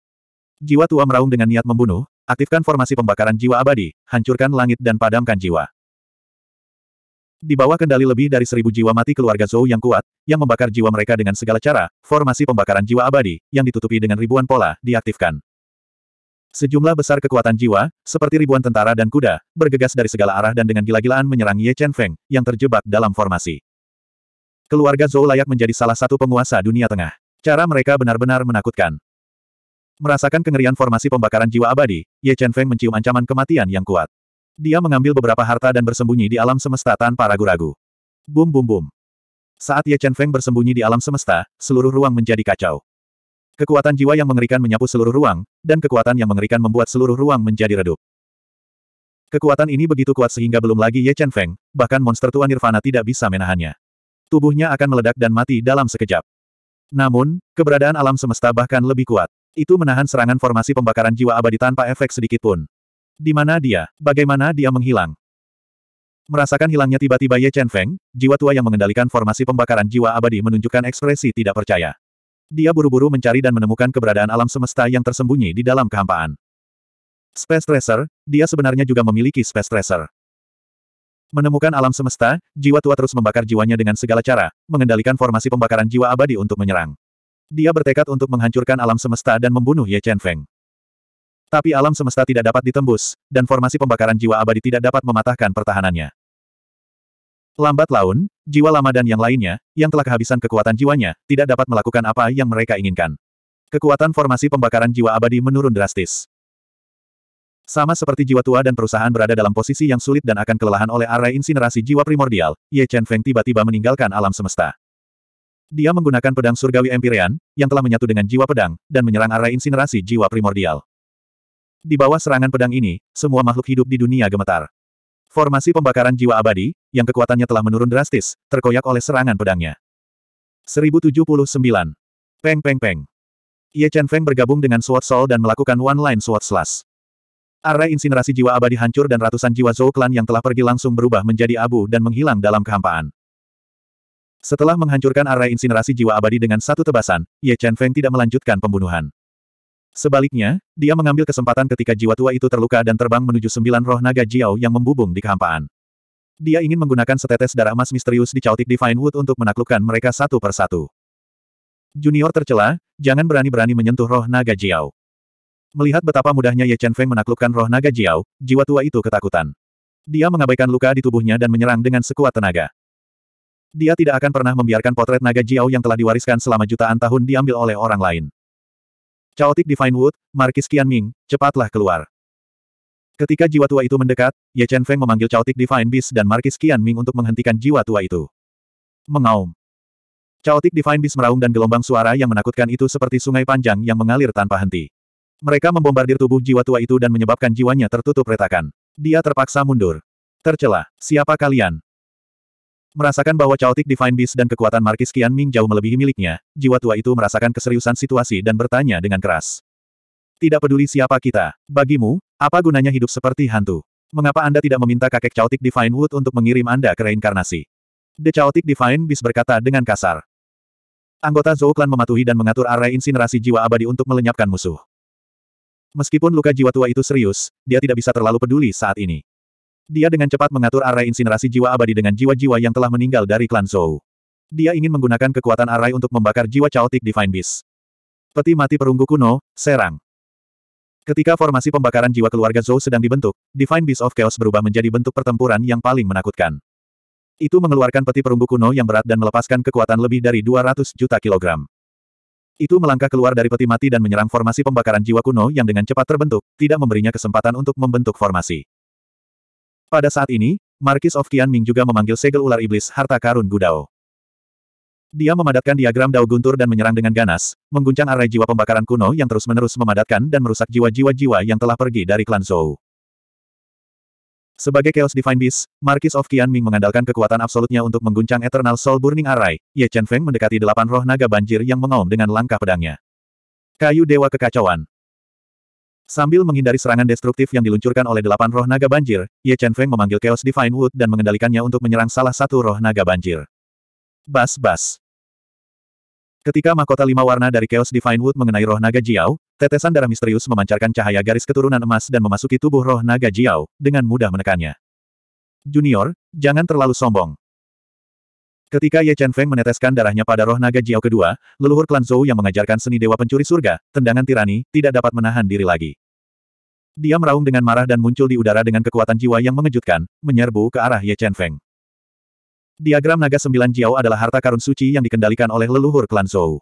Jiwa tua meraung dengan niat membunuh, aktifkan formasi pembakaran jiwa abadi, hancurkan langit dan padamkan jiwa. Di bawah kendali lebih dari seribu jiwa mati keluarga Zhou yang kuat, yang membakar jiwa mereka dengan segala cara, formasi pembakaran jiwa abadi, yang ditutupi dengan ribuan pola, diaktifkan. Sejumlah besar kekuatan jiwa, seperti ribuan tentara dan kuda, bergegas dari segala arah dan dengan gila-gilaan menyerang Ye Chen Feng, yang terjebak dalam formasi. Keluarga Zhou layak menjadi salah satu penguasa dunia tengah. Cara mereka benar-benar menakutkan. Merasakan kengerian formasi pembakaran jiwa abadi, Ye Chen Feng mencium ancaman kematian yang kuat. Dia mengambil beberapa harta dan bersembunyi di alam semesta tanpa ragu-ragu. Bum bum bum. Saat Ye Chen Feng bersembunyi di alam semesta, seluruh ruang menjadi kacau. Kekuatan jiwa yang mengerikan menyapu seluruh ruang, dan kekuatan yang mengerikan membuat seluruh ruang menjadi redup. Kekuatan ini begitu kuat sehingga belum lagi Ye Chen Feng, bahkan monster tua Nirvana tidak bisa menahannya tubuhnya akan meledak dan mati dalam sekejap. Namun, keberadaan alam semesta bahkan lebih kuat. Itu menahan serangan formasi pembakaran jiwa abadi tanpa efek sedikit pun. Di mana dia? Bagaimana dia menghilang? Merasakan hilangnya tiba-tiba Ye Chen Feng, jiwa tua yang mengendalikan formasi pembakaran jiwa abadi menunjukkan ekspresi tidak percaya. Dia buru-buru mencari dan menemukan keberadaan alam semesta yang tersembunyi di dalam kehampaan. Space Tracer, dia sebenarnya juga memiliki Space Tracer. Menemukan alam semesta, jiwa tua terus membakar jiwanya dengan segala cara, mengendalikan formasi pembakaran jiwa abadi untuk menyerang. Dia bertekad untuk menghancurkan alam semesta dan membunuh Ye Chen Feng. Tapi alam semesta tidak dapat ditembus, dan formasi pembakaran jiwa abadi tidak dapat mematahkan pertahanannya. Lambat laun, jiwa lama dan yang lainnya, yang telah kehabisan kekuatan jiwanya, tidak dapat melakukan apa yang mereka inginkan. Kekuatan formasi pembakaran jiwa abadi menurun drastis. Sama seperti jiwa tua dan perusahaan berada dalam posisi yang sulit dan akan kelelahan oleh arai insinerasi jiwa primordial, Ye Chen Feng tiba-tiba meninggalkan alam semesta. Dia menggunakan pedang surgawi Empyrean, yang telah menyatu dengan jiwa pedang, dan menyerang arai insinerasi jiwa primordial. Di bawah serangan pedang ini, semua makhluk hidup di dunia gemetar. Formasi pembakaran jiwa abadi, yang kekuatannya telah menurun drastis, terkoyak oleh serangan pedangnya. 1079. Peng peng peng. Ye Chen Feng bergabung dengan Sword Soul dan melakukan One Line Sword Slash. Arai insinerasi jiwa abadi hancur dan ratusan jiwa Zhou Clan yang telah pergi langsung berubah menjadi abu dan menghilang dalam kehampaan. Setelah menghancurkan arai insinerasi jiwa abadi dengan satu tebasan, Ye Chen Feng tidak melanjutkan pembunuhan. Sebaliknya, dia mengambil kesempatan ketika jiwa tua itu terluka dan terbang menuju sembilan roh naga Jiao yang membubung di kehampaan. Dia ingin menggunakan setetes darah emas misterius di Chaotic Divine Wood untuk menaklukkan mereka satu persatu. Junior tercela, jangan berani-berani menyentuh roh naga Jiao. Melihat betapa mudahnya Ye Chen Feng menaklukkan roh naga Jiao, jiwa tua itu ketakutan. Dia mengabaikan luka di tubuhnya dan menyerang dengan sekuat tenaga. Dia tidak akan pernah membiarkan potret naga Jiao yang telah diwariskan selama jutaan tahun diambil oleh orang lain. Chaotic Divine Wood, Markis Ming, cepatlah keluar. Ketika jiwa tua itu mendekat, Ye Chen Feng memanggil Chaotic Divine Beast dan Markis Ming untuk menghentikan jiwa tua itu. Mengaum. Chaotic Divine Beast meraung dan gelombang suara yang menakutkan itu seperti sungai panjang yang mengalir tanpa henti. Mereka membombardir tubuh jiwa tua itu dan menyebabkan jiwanya tertutup retakan. Dia terpaksa mundur. Tercelah. siapa kalian? Merasakan bahwa Chaotic Divine Beast dan kekuatan Markis Kian Ming jauh melebihi miliknya, jiwa tua itu merasakan keseriusan situasi dan bertanya dengan keras. Tidak peduli siapa kita, bagimu, apa gunanya hidup seperti hantu? Mengapa Anda tidak meminta kakek Chaotic Divine Wood untuk mengirim Anda ke reinkarnasi? The Chaotic Divine Beast berkata dengan kasar. Anggota Zhou Clan mematuhi dan mengatur array insinerasi jiwa abadi untuk melenyapkan musuh. Meskipun luka jiwa tua itu serius, dia tidak bisa terlalu peduli saat ini. Dia dengan cepat mengatur arai insinerasi jiwa abadi dengan jiwa-jiwa yang telah meninggal dari klan Zhou. Dia ingin menggunakan kekuatan arai untuk membakar jiwa chaotic Divine Beast. Peti mati perunggu kuno, serang. Ketika formasi pembakaran jiwa keluarga Zhou sedang dibentuk, Divine Beast of Chaos berubah menjadi bentuk pertempuran yang paling menakutkan. Itu mengeluarkan peti perunggu kuno yang berat dan melepaskan kekuatan lebih dari 200 juta kilogram. Itu melangkah keluar dari peti mati dan menyerang formasi pembakaran jiwa kuno yang dengan cepat terbentuk, tidak memberinya kesempatan untuk membentuk formasi. Pada saat ini, Markis of Qianming juga memanggil segel ular iblis harta karun Gudao. Dia memadatkan diagram dao guntur dan menyerang dengan ganas, mengguncang arai jiwa pembakaran kuno yang terus-menerus memadatkan dan merusak jiwa-jiwa jiwa yang telah pergi dari klan Zhou. Sebagai Chaos Divine Beast, Marquis of Qianming mengandalkan kekuatan absolutnya untuk mengguncang Eternal Soul Burning Array. Ye Chen Feng mendekati delapan roh naga banjir yang mengaum dengan langkah pedangnya. Kayu Dewa Kekacauan Sambil menghindari serangan destruktif yang diluncurkan oleh delapan roh naga banjir, Ye Chen Feng memanggil Chaos Divine Wood dan mengendalikannya untuk menyerang salah satu roh naga banjir. Bas-bas. Ketika mahkota lima warna dari Chaos Divine Wood mengenai roh naga Jiao, tetesan darah misterius memancarkan cahaya garis keturunan emas dan memasuki tubuh roh naga Jiao, dengan mudah menekannya. Junior, jangan terlalu sombong. Ketika Ye Chen Feng meneteskan darahnya pada roh naga Jiao kedua, leluhur klan Zhou yang mengajarkan seni dewa pencuri surga, tendangan tirani, tidak dapat menahan diri lagi. Dia meraung dengan marah dan muncul di udara dengan kekuatan jiwa yang mengejutkan, menyerbu ke arah Ye Chen Feng. Diagram naga sembilan Jiao adalah harta karun suci yang dikendalikan oleh leluhur klan Zhou.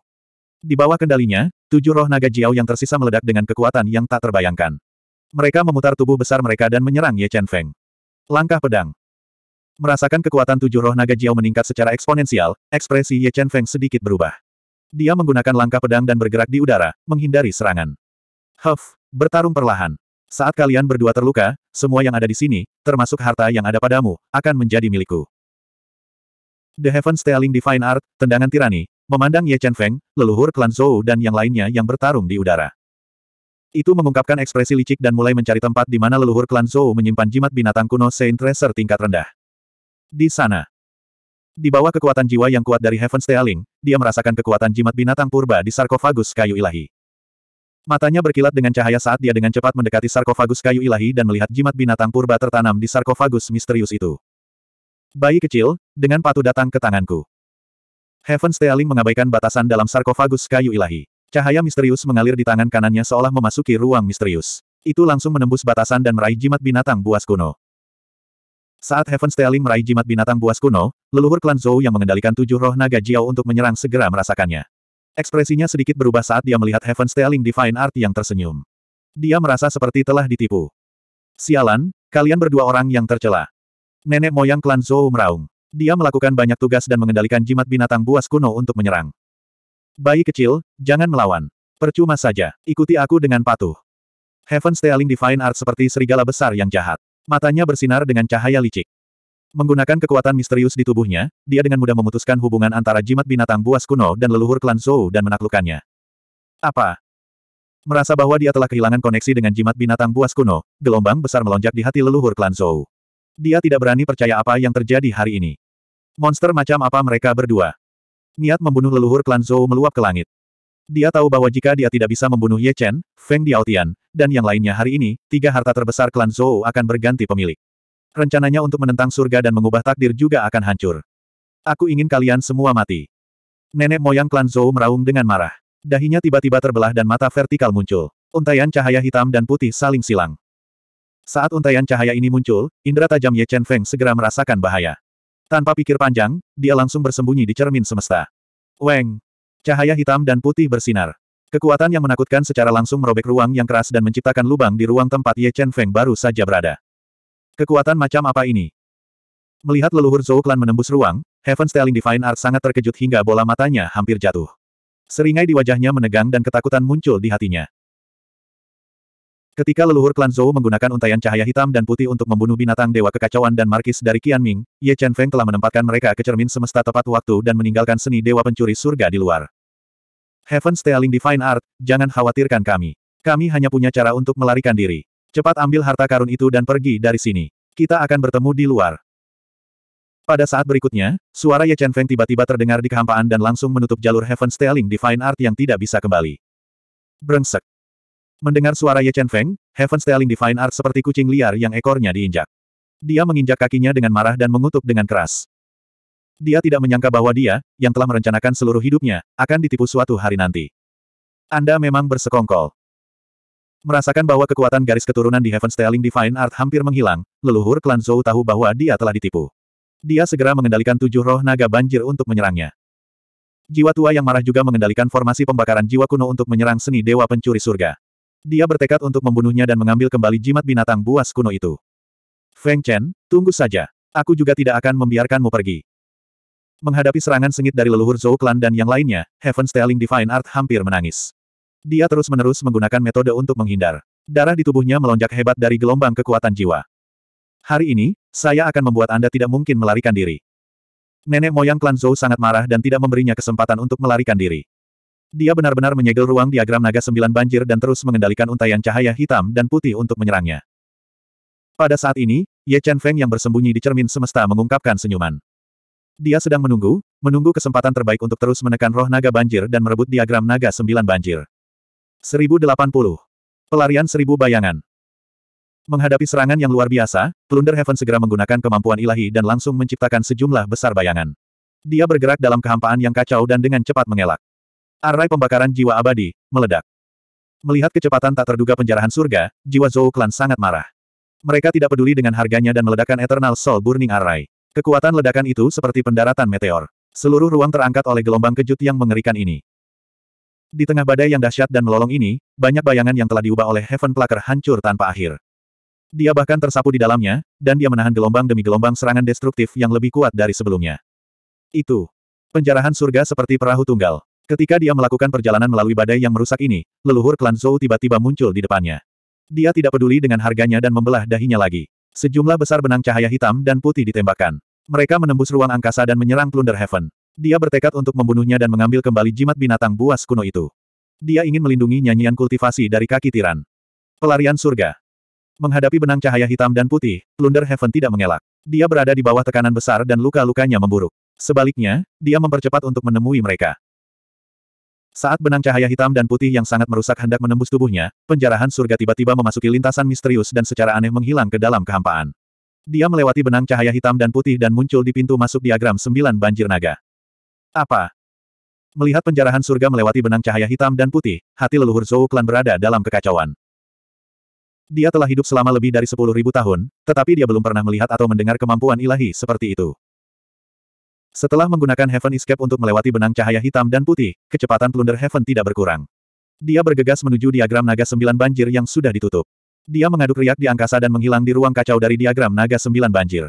Di bawah kendalinya, tujuh roh naga Jiao yang tersisa meledak dengan kekuatan yang tak terbayangkan. Mereka memutar tubuh besar mereka dan menyerang Ye Chen Feng. Langkah pedang. Merasakan kekuatan tujuh roh naga Jiao meningkat secara eksponensial, ekspresi Ye Chen Feng sedikit berubah. Dia menggunakan langkah pedang dan bergerak di udara, menghindari serangan. Huff, bertarung perlahan. Saat kalian berdua terluka, semua yang ada di sini, termasuk harta yang ada padamu, akan menjadi milikku. The Heaven Stealing Divine Art, tendangan tirani, memandang Ye Chen Feng, leluhur klan Zhou dan yang lainnya yang bertarung di udara. Itu mengungkapkan ekspresi licik dan mulai mencari tempat di mana leluhur klan Zhou menyimpan jimat binatang kuno Saint Tracer tingkat rendah. Di sana. Di bawah kekuatan jiwa yang kuat dari Heaven Stealing, dia merasakan kekuatan jimat binatang purba di sarkofagus kayu ilahi. Matanya berkilat dengan cahaya saat dia dengan cepat mendekati sarkofagus kayu ilahi dan melihat jimat binatang purba tertanam di sarkofagus misterius itu. Bayi kecil, dengan patuh datang ke tanganku. Heaven Stealing mengabaikan batasan dalam sarkofagus kayu ilahi. Cahaya misterius mengalir di tangan kanannya seolah memasuki ruang misterius. Itu langsung menembus batasan dan meraih jimat binatang buas kuno. Saat Heaven Stealing meraih jimat binatang buas kuno, leluhur klan Zhou yang mengendalikan tujuh roh naga Jiao untuk menyerang segera merasakannya. Ekspresinya sedikit berubah saat dia melihat Heaven Stealing Divine Art yang tersenyum. Dia merasa seperti telah ditipu. Sialan, kalian berdua orang yang tercela. Nenek moyang klan Zhou meraung. Dia melakukan banyak tugas dan mengendalikan jimat binatang buas kuno untuk menyerang. Bayi kecil, jangan melawan. Percuma saja, ikuti aku dengan patuh. Heaven Stealing Divine Art seperti serigala besar yang jahat. Matanya bersinar dengan cahaya licik. Menggunakan kekuatan misterius di tubuhnya, dia dengan mudah memutuskan hubungan antara jimat binatang buas kuno dan leluhur klan Zhou dan menaklukkannya. Apa? Merasa bahwa dia telah kehilangan koneksi dengan jimat binatang buas kuno, gelombang besar melonjak di hati leluhur klan Zhou. Dia tidak berani percaya apa yang terjadi hari ini. Monster macam apa mereka berdua? Niat membunuh leluhur klan Zhou meluap ke langit. Dia tahu bahwa jika dia tidak bisa membunuh Ye Chen, Feng Diaotian, dan yang lainnya hari ini, tiga harta terbesar klan Zhou akan berganti pemilik. Rencananya untuk menentang surga dan mengubah takdir juga akan hancur. Aku ingin kalian semua mati. Nenek moyang klan Zhou meraung dengan marah. Dahinya tiba-tiba terbelah dan mata vertikal muncul. Untaian cahaya hitam dan putih saling silang. Saat untaian cahaya ini muncul, indera tajam Ye Chen Feng segera merasakan bahaya. Tanpa pikir panjang, dia langsung bersembunyi di cermin semesta. Weng! Cahaya hitam dan putih bersinar. Kekuatan yang menakutkan secara langsung merobek ruang yang keras dan menciptakan lubang di ruang tempat Ye Chen Feng baru saja berada. Kekuatan macam apa ini? Melihat leluhur Zhou Clan menembus ruang, Heaven Stelling Divine Art sangat terkejut hingga bola matanya hampir jatuh. Seringai di wajahnya menegang dan ketakutan muncul di hatinya. Ketika leluhur klan Zhou menggunakan untaian cahaya hitam dan putih untuk membunuh binatang dewa kekacauan dan markis dari Qianming, Ye Chen Feng telah menempatkan mereka ke cermin semesta tepat waktu dan meninggalkan seni dewa pencuri surga di luar. Heaven Stealing Divine Art, jangan khawatirkan kami. Kami hanya punya cara untuk melarikan diri. Cepat ambil harta karun itu dan pergi dari sini. Kita akan bertemu di luar. Pada saat berikutnya, suara Ye Chen Feng tiba-tiba terdengar di kehampaan dan langsung menutup jalur Heaven Stealing Divine Art yang tidak bisa kembali. Brengsek. Mendengar suara Ye Chen Feng, Heaven Stelling Divine Art seperti kucing liar yang ekornya diinjak. Dia menginjak kakinya dengan marah dan mengutuk dengan keras. Dia tidak menyangka bahwa dia, yang telah merencanakan seluruh hidupnya, akan ditipu suatu hari nanti. Anda memang bersekongkol. Merasakan bahwa kekuatan garis keturunan di Heaven Stelling Divine Art hampir menghilang, leluhur klan Zhou tahu bahwa dia telah ditipu. Dia segera mengendalikan tujuh roh naga banjir untuk menyerangnya. Jiwa tua yang marah juga mengendalikan formasi pembakaran jiwa kuno untuk menyerang seni dewa pencuri surga. Dia bertekad untuk membunuhnya dan mengambil kembali jimat binatang buas kuno itu. Feng Chen, tunggu saja. Aku juga tidak akan membiarkanmu pergi. Menghadapi serangan sengit dari leluhur Zhou Clan dan yang lainnya, Heaven Stelling Divine Art hampir menangis. Dia terus-menerus menggunakan metode untuk menghindar. Darah di tubuhnya melonjak hebat dari gelombang kekuatan jiwa. Hari ini, saya akan membuat Anda tidak mungkin melarikan diri. Nenek moyang klan Zhou sangat marah dan tidak memberinya kesempatan untuk melarikan diri. Dia benar-benar menyegel ruang diagram naga sembilan banjir dan terus mengendalikan untaian cahaya hitam dan putih untuk menyerangnya. Pada saat ini, Ye Chen Feng yang bersembunyi di cermin semesta mengungkapkan senyuman. Dia sedang menunggu, menunggu kesempatan terbaik untuk terus menekan roh naga banjir dan merebut diagram naga sembilan banjir. 1080. Pelarian seribu bayangan. Menghadapi serangan yang luar biasa, Plunder Heaven segera menggunakan kemampuan ilahi dan langsung menciptakan sejumlah besar bayangan. Dia bergerak dalam kehampaan yang kacau dan dengan cepat mengelak. Arai pembakaran jiwa abadi, meledak. Melihat kecepatan tak terduga penjarahan surga, jiwa Zhou Clan sangat marah. Mereka tidak peduli dengan harganya dan meledakkan Eternal Soul Burning Arai. Kekuatan ledakan itu seperti pendaratan meteor. Seluruh ruang terangkat oleh gelombang kejut yang mengerikan ini. Di tengah badai yang dahsyat dan melolong ini, banyak bayangan yang telah diubah oleh Heaven Plucker hancur tanpa akhir. Dia bahkan tersapu di dalamnya, dan dia menahan gelombang demi gelombang serangan destruktif yang lebih kuat dari sebelumnya. Itu. Penjarahan surga seperti perahu tunggal. Ketika dia melakukan perjalanan melalui badai yang merusak ini, leluhur klan Zhou tiba-tiba muncul di depannya. Dia tidak peduli dengan harganya dan membelah dahinya lagi. Sejumlah besar benang cahaya hitam dan putih ditembakkan. Mereka menembus ruang angkasa dan menyerang Plunder Heaven. Dia bertekad untuk membunuhnya dan mengambil kembali jimat binatang buas kuno itu. Dia ingin melindungi nyanyian kultivasi dari kaki tiran. Pelarian surga. Menghadapi benang cahaya hitam dan putih, Plunder Heaven tidak mengelak. Dia berada di bawah tekanan besar dan luka-lukanya memburuk. Sebaliknya, dia mempercepat untuk menemui mereka. Saat benang cahaya hitam dan putih yang sangat merusak hendak menembus tubuhnya, penjarahan surga tiba-tiba memasuki lintasan misterius dan secara aneh menghilang ke dalam kehampaan. Dia melewati benang cahaya hitam dan putih dan muncul di pintu masuk diagram sembilan banjir naga. Apa? Melihat penjarahan surga melewati benang cahaya hitam dan putih, hati leluhur Zhou Klan berada dalam kekacauan. Dia telah hidup selama lebih dari sepuluh ribu tahun, tetapi dia belum pernah melihat atau mendengar kemampuan ilahi seperti itu. Setelah menggunakan Heaven Escape untuk melewati benang cahaya hitam dan putih, kecepatan Plunder Heaven tidak berkurang. Dia bergegas menuju diagram naga sembilan banjir yang sudah ditutup. Dia mengaduk riak di angkasa dan menghilang di ruang kacau dari diagram naga sembilan banjir.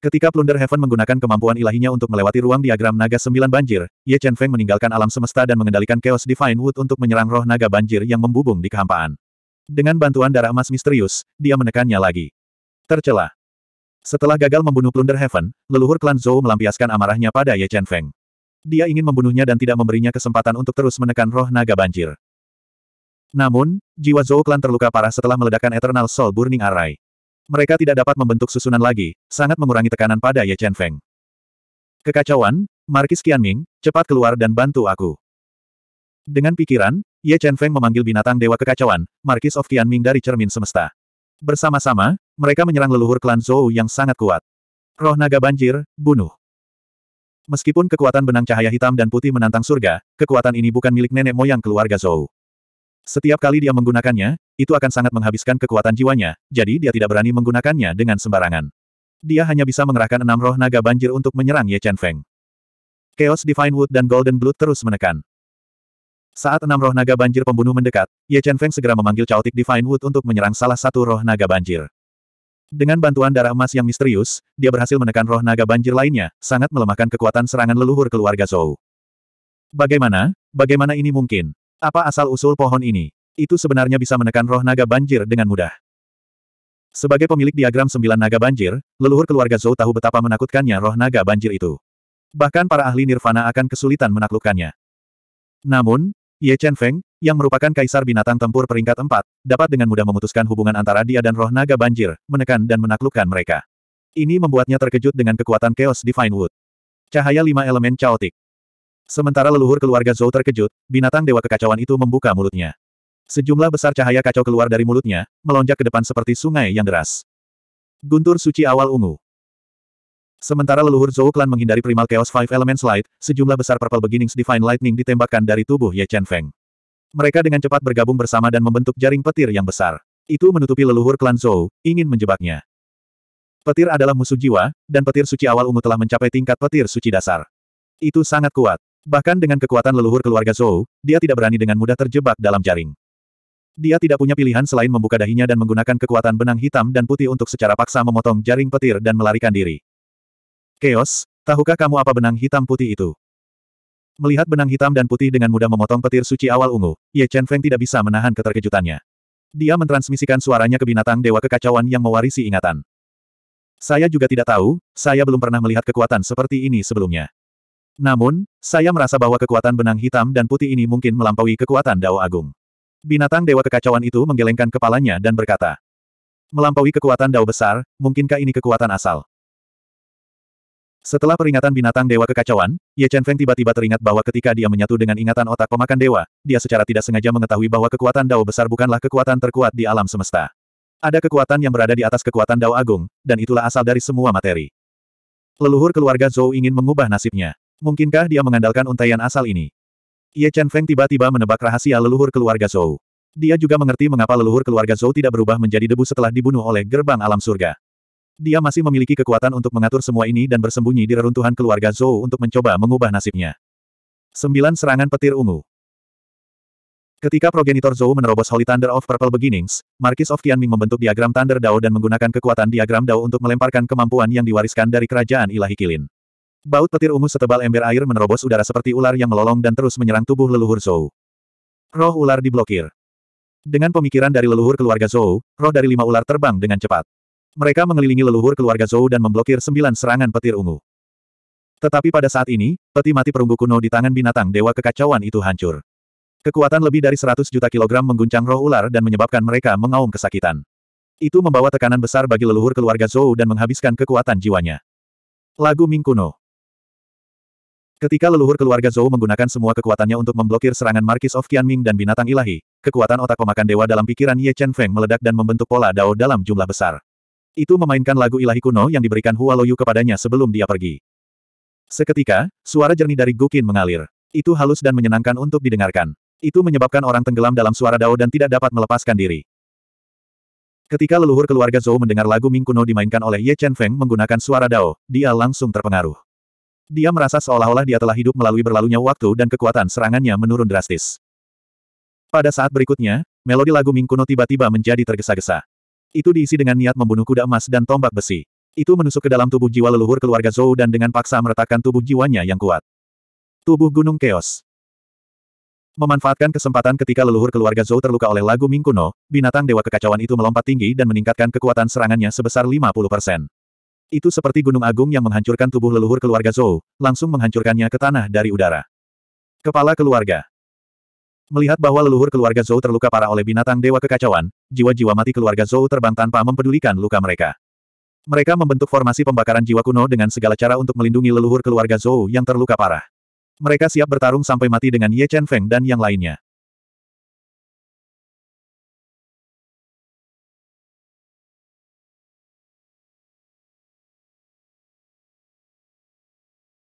Ketika Plunder Heaven menggunakan kemampuan ilahinya untuk melewati ruang diagram naga sembilan banjir, Ye Chen Feng meninggalkan alam semesta dan mengendalikan Chaos Divine Wood untuk menyerang roh naga banjir yang membubung di kehampaan. Dengan bantuan darah emas misterius, dia menekannya lagi. Tercelah. Setelah gagal membunuh Plunder Heaven, leluhur klan Zhou melampiaskan amarahnya pada Ye Chen Feng. Dia ingin membunuhnya dan tidak memberinya kesempatan untuk terus menekan roh naga banjir. Namun, jiwa Zhou klan terluka parah setelah meledakkan Eternal Soul Burning Array. Mereka tidak dapat membentuk susunan lagi, sangat mengurangi tekanan pada Ye Chen Feng. Kekacauan, Markis Qianming, cepat keluar dan bantu aku. Dengan pikiran, Ye Chen Feng memanggil binatang dewa kekacauan, Markis of Qianming dari cermin semesta. Bersama-sama, mereka menyerang leluhur klan Zhou yang sangat kuat. Roh naga banjir, bunuh. Meskipun kekuatan benang cahaya hitam dan putih menantang surga, kekuatan ini bukan milik nenek moyang keluarga Zhou. Setiap kali dia menggunakannya, itu akan sangat menghabiskan kekuatan jiwanya, jadi dia tidak berani menggunakannya dengan sembarangan. Dia hanya bisa mengerahkan enam roh naga banjir untuk menyerang Ye Chen Feng. Chaos Divine Wood dan Golden Blood terus menekan. Saat enam roh naga banjir pembunuh mendekat, Ye Chen Feng segera memanggil Chaotic Divine Wood untuk menyerang salah satu roh naga banjir. Dengan bantuan darah emas yang misterius, dia berhasil menekan roh naga banjir lainnya, sangat melemahkan kekuatan serangan leluhur keluarga Zhou. Bagaimana? Bagaimana ini mungkin? Apa asal-usul pohon ini? Itu sebenarnya bisa menekan roh naga banjir dengan mudah. Sebagai pemilik diagram sembilan naga banjir, leluhur keluarga Zhou tahu betapa menakutkannya roh naga banjir itu. Bahkan para ahli nirvana akan kesulitan menaklukkannya. Namun, Ye Chen Feng, yang merupakan kaisar binatang tempur peringkat empat, dapat dengan mudah memutuskan hubungan antara dia dan roh naga banjir, menekan dan menaklukkan mereka. Ini membuatnya terkejut dengan kekuatan Chaos Divine Wood. Cahaya lima elemen chaotic. Sementara leluhur keluarga Zhou terkejut, binatang dewa kekacauan itu membuka mulutnya. Sejumlah besar cahaya kacau keluar dari mulutnya, melonjak ke depan seperti sungai yang deras. Guntur suci awal ungu. Sementara leluhur Zhou Clan menghindari Primal Chaos Five Elements Light, sejumlah besar Purple Beginnings Divine Lightning ditembakkan dari tubuh Ye Chen Feng. Mereka dengan cepat bergabung bersama dan membentuk jaring petir yang besar. Itu menutupi leluhur klan Zhou, ingin menjebaknya. Petir adalah musuh jiwa, dan petir suci awal ungu telah mencapai tingkat petir suci dasar. Itu sangat kuat. Bahkan dengan kekuatan leluhur keluarga Zhou, dia tidak berani dengan mudah terjebak dalam jaring. Dia tidak punya pilihan selain membuka dahinya dan menggunakan kekuatan benang hitam dan putih untuk secara paksa memotong jaring petir dan melarikan diri. Chaos, tahukah kamu apa benang hitam putih itu? Melihat benang hitam dan putih dengan mudah memotong petir suci awal ungu, Ye Chen Feng tidak bisa menahan keterkejutannya. Dia mentransmisikan suaranya ke binatang dewa kekacauan yang mewarisi ingatan. Saya juga tidak tahu, saya belum pernah melihat kekuatan seperti ini sebelumnya. Namun, saya merasa bahwa kekuatan benang hitam dan putih ini mungkin melampaui kekuatan Dao Agung. Binatang dewa kekacauan itu menggelengkan kepalanya dan berkata, Melampaui kekuatan Dao besar, mungkinkah ini kekuatan asal? Setelah peringatan binatang dewa kekacauan, Ye Chen Feng tiba-tiba teringat bahwa ketika dia menyatu dengan ingatan otak pemakan dewa, dia secara tidak sengaja mengetahui bahwa kekuatan dao besar bukanlah kekuatan terkuat di alam semesta. Ada kekuatan yang berada di atas kekuatan dao agung, dan itulah asal dari semua materi. Leluhur keluarga Zhou ingin mengubah nasibnya. Mungkinkah dia mengandalkan untaian asal ini? Ye Chen Feng tiba-tiba menebak rahasia leluhur keluarga Zhou. Dia juga mengerti mengapa leluhur keluarga Zhou tidak berubah menjadi debu setelah dibunuh oleh gerbang alam surga. Dia masih memiliki kekuatan untuk mengatur semua ini dan bersembunyi di reruntuhan keluarga Zhou untuk mencoba mengubah nasibnya. Sembilan serangan petir ungu. Ketika progenitor Zhou menerobos Holy Thunder of Purple Beginnings, Marquis of Tianming membentuk diagram Thunder Dao dan menggunakan kekuatan diagram Dao untuk melemparkan kemampuan yang diwariskan dari kerajaan ilahi Kilin. Baut petir ungu setebal ember air menerobos udara seperti ular yang melolong dan terus menyerang tubuh leluhur Zhou. Roh ular diblokir. Dengan pemikiran dari leluhur keluarga Zhou, roh dari lima ular terbang dengan cepat. Mereka mengelilingi leluhur keluarga Zhou dan memblokir sembilan serangan petir ungu. Tetapi pada saat ini, peti mati perunggu kuno di tangan binatang dewa kekacauan itu hancur. Kekuatan lebih dari 100 juta kilogram mengguncang roh ular dan menyebabkan mereka mengaum kesakitan. Itu membawa tekanan besar bagi leluhur keluarga Zhou dan menghabiskan kekuatan jiwanya. Lagu Ming Kuno Ketika leluhur keluarga Zhou menggunakan semua kekuatannya untuk memblokir serangan Markis of Qianming dan binatang ilahi, kekuatan otak pemakan dewa dalam pikiran Ye Chen Feng meledak dan membentuk pola dao dalam jumlah besar. Itu memainkan lagu ilahi kuno yang diberikan Hua Loyu kepadanya sebelum dia pergi. Seketika, suara jernih dari Gukin mengalir. Itu halus dan menyenangkan untuk didengarkan. Itu menyebabkan orang tenggelam dalam suara Dao dan tidak dapat melepaskan diri. Ketika leluhur keluarga Zhou mendengar lagu Ming kuno dimainkan oleh Ye Chen Feng menggunakan suara Dao, dia langsung terpengaruh. Dia merasa seolah-olah dia telah hidup melalui berlalunya waktu dan kekuatan serangannya menurun drastis. Pada saat berikutnya, melodi lagu Ming kuno tiba-tiba menjadi tergesa-gesa. Itu diisi dengan niat membunuh kuda emas dan tombak besi. Itu menusuk ke dalam tubuh jiwa leluhur keluarga Zhou dan dengan paksa meretakkan tubuh jiwanya yang kuat. Tubuh Gunung Chaos Memanfaatkan kesempatan ketika leluhur keluarga Zhou terluka oleh lagu Ming Kuno, binatang dewa kekacauan itu melompat tinggi dan meningkatkan kekuatan serangannya sebesar 50%. Itu seperti gunung agung yang menghancurkan tubuh leluhur keluarga Zhou, langsung menghancurkannya ke tanah dari udara. Kepala keluarga Melihat bahwa leluhur keluarga Zhou terluka parah oleh binatang dewa kekacauan, jiwa-jiwa mati keluarga Zhou terbang tanpa mempedulikan luka mereka. Mereka membentuk formasi pembakaran jiwa kuno dengan segala cara untuk melindungi leluhur keluarga Zhou yang terluka parah. Mereka siap bertarung sampai mati dengan Ye Chen Feng dan yang lainnya.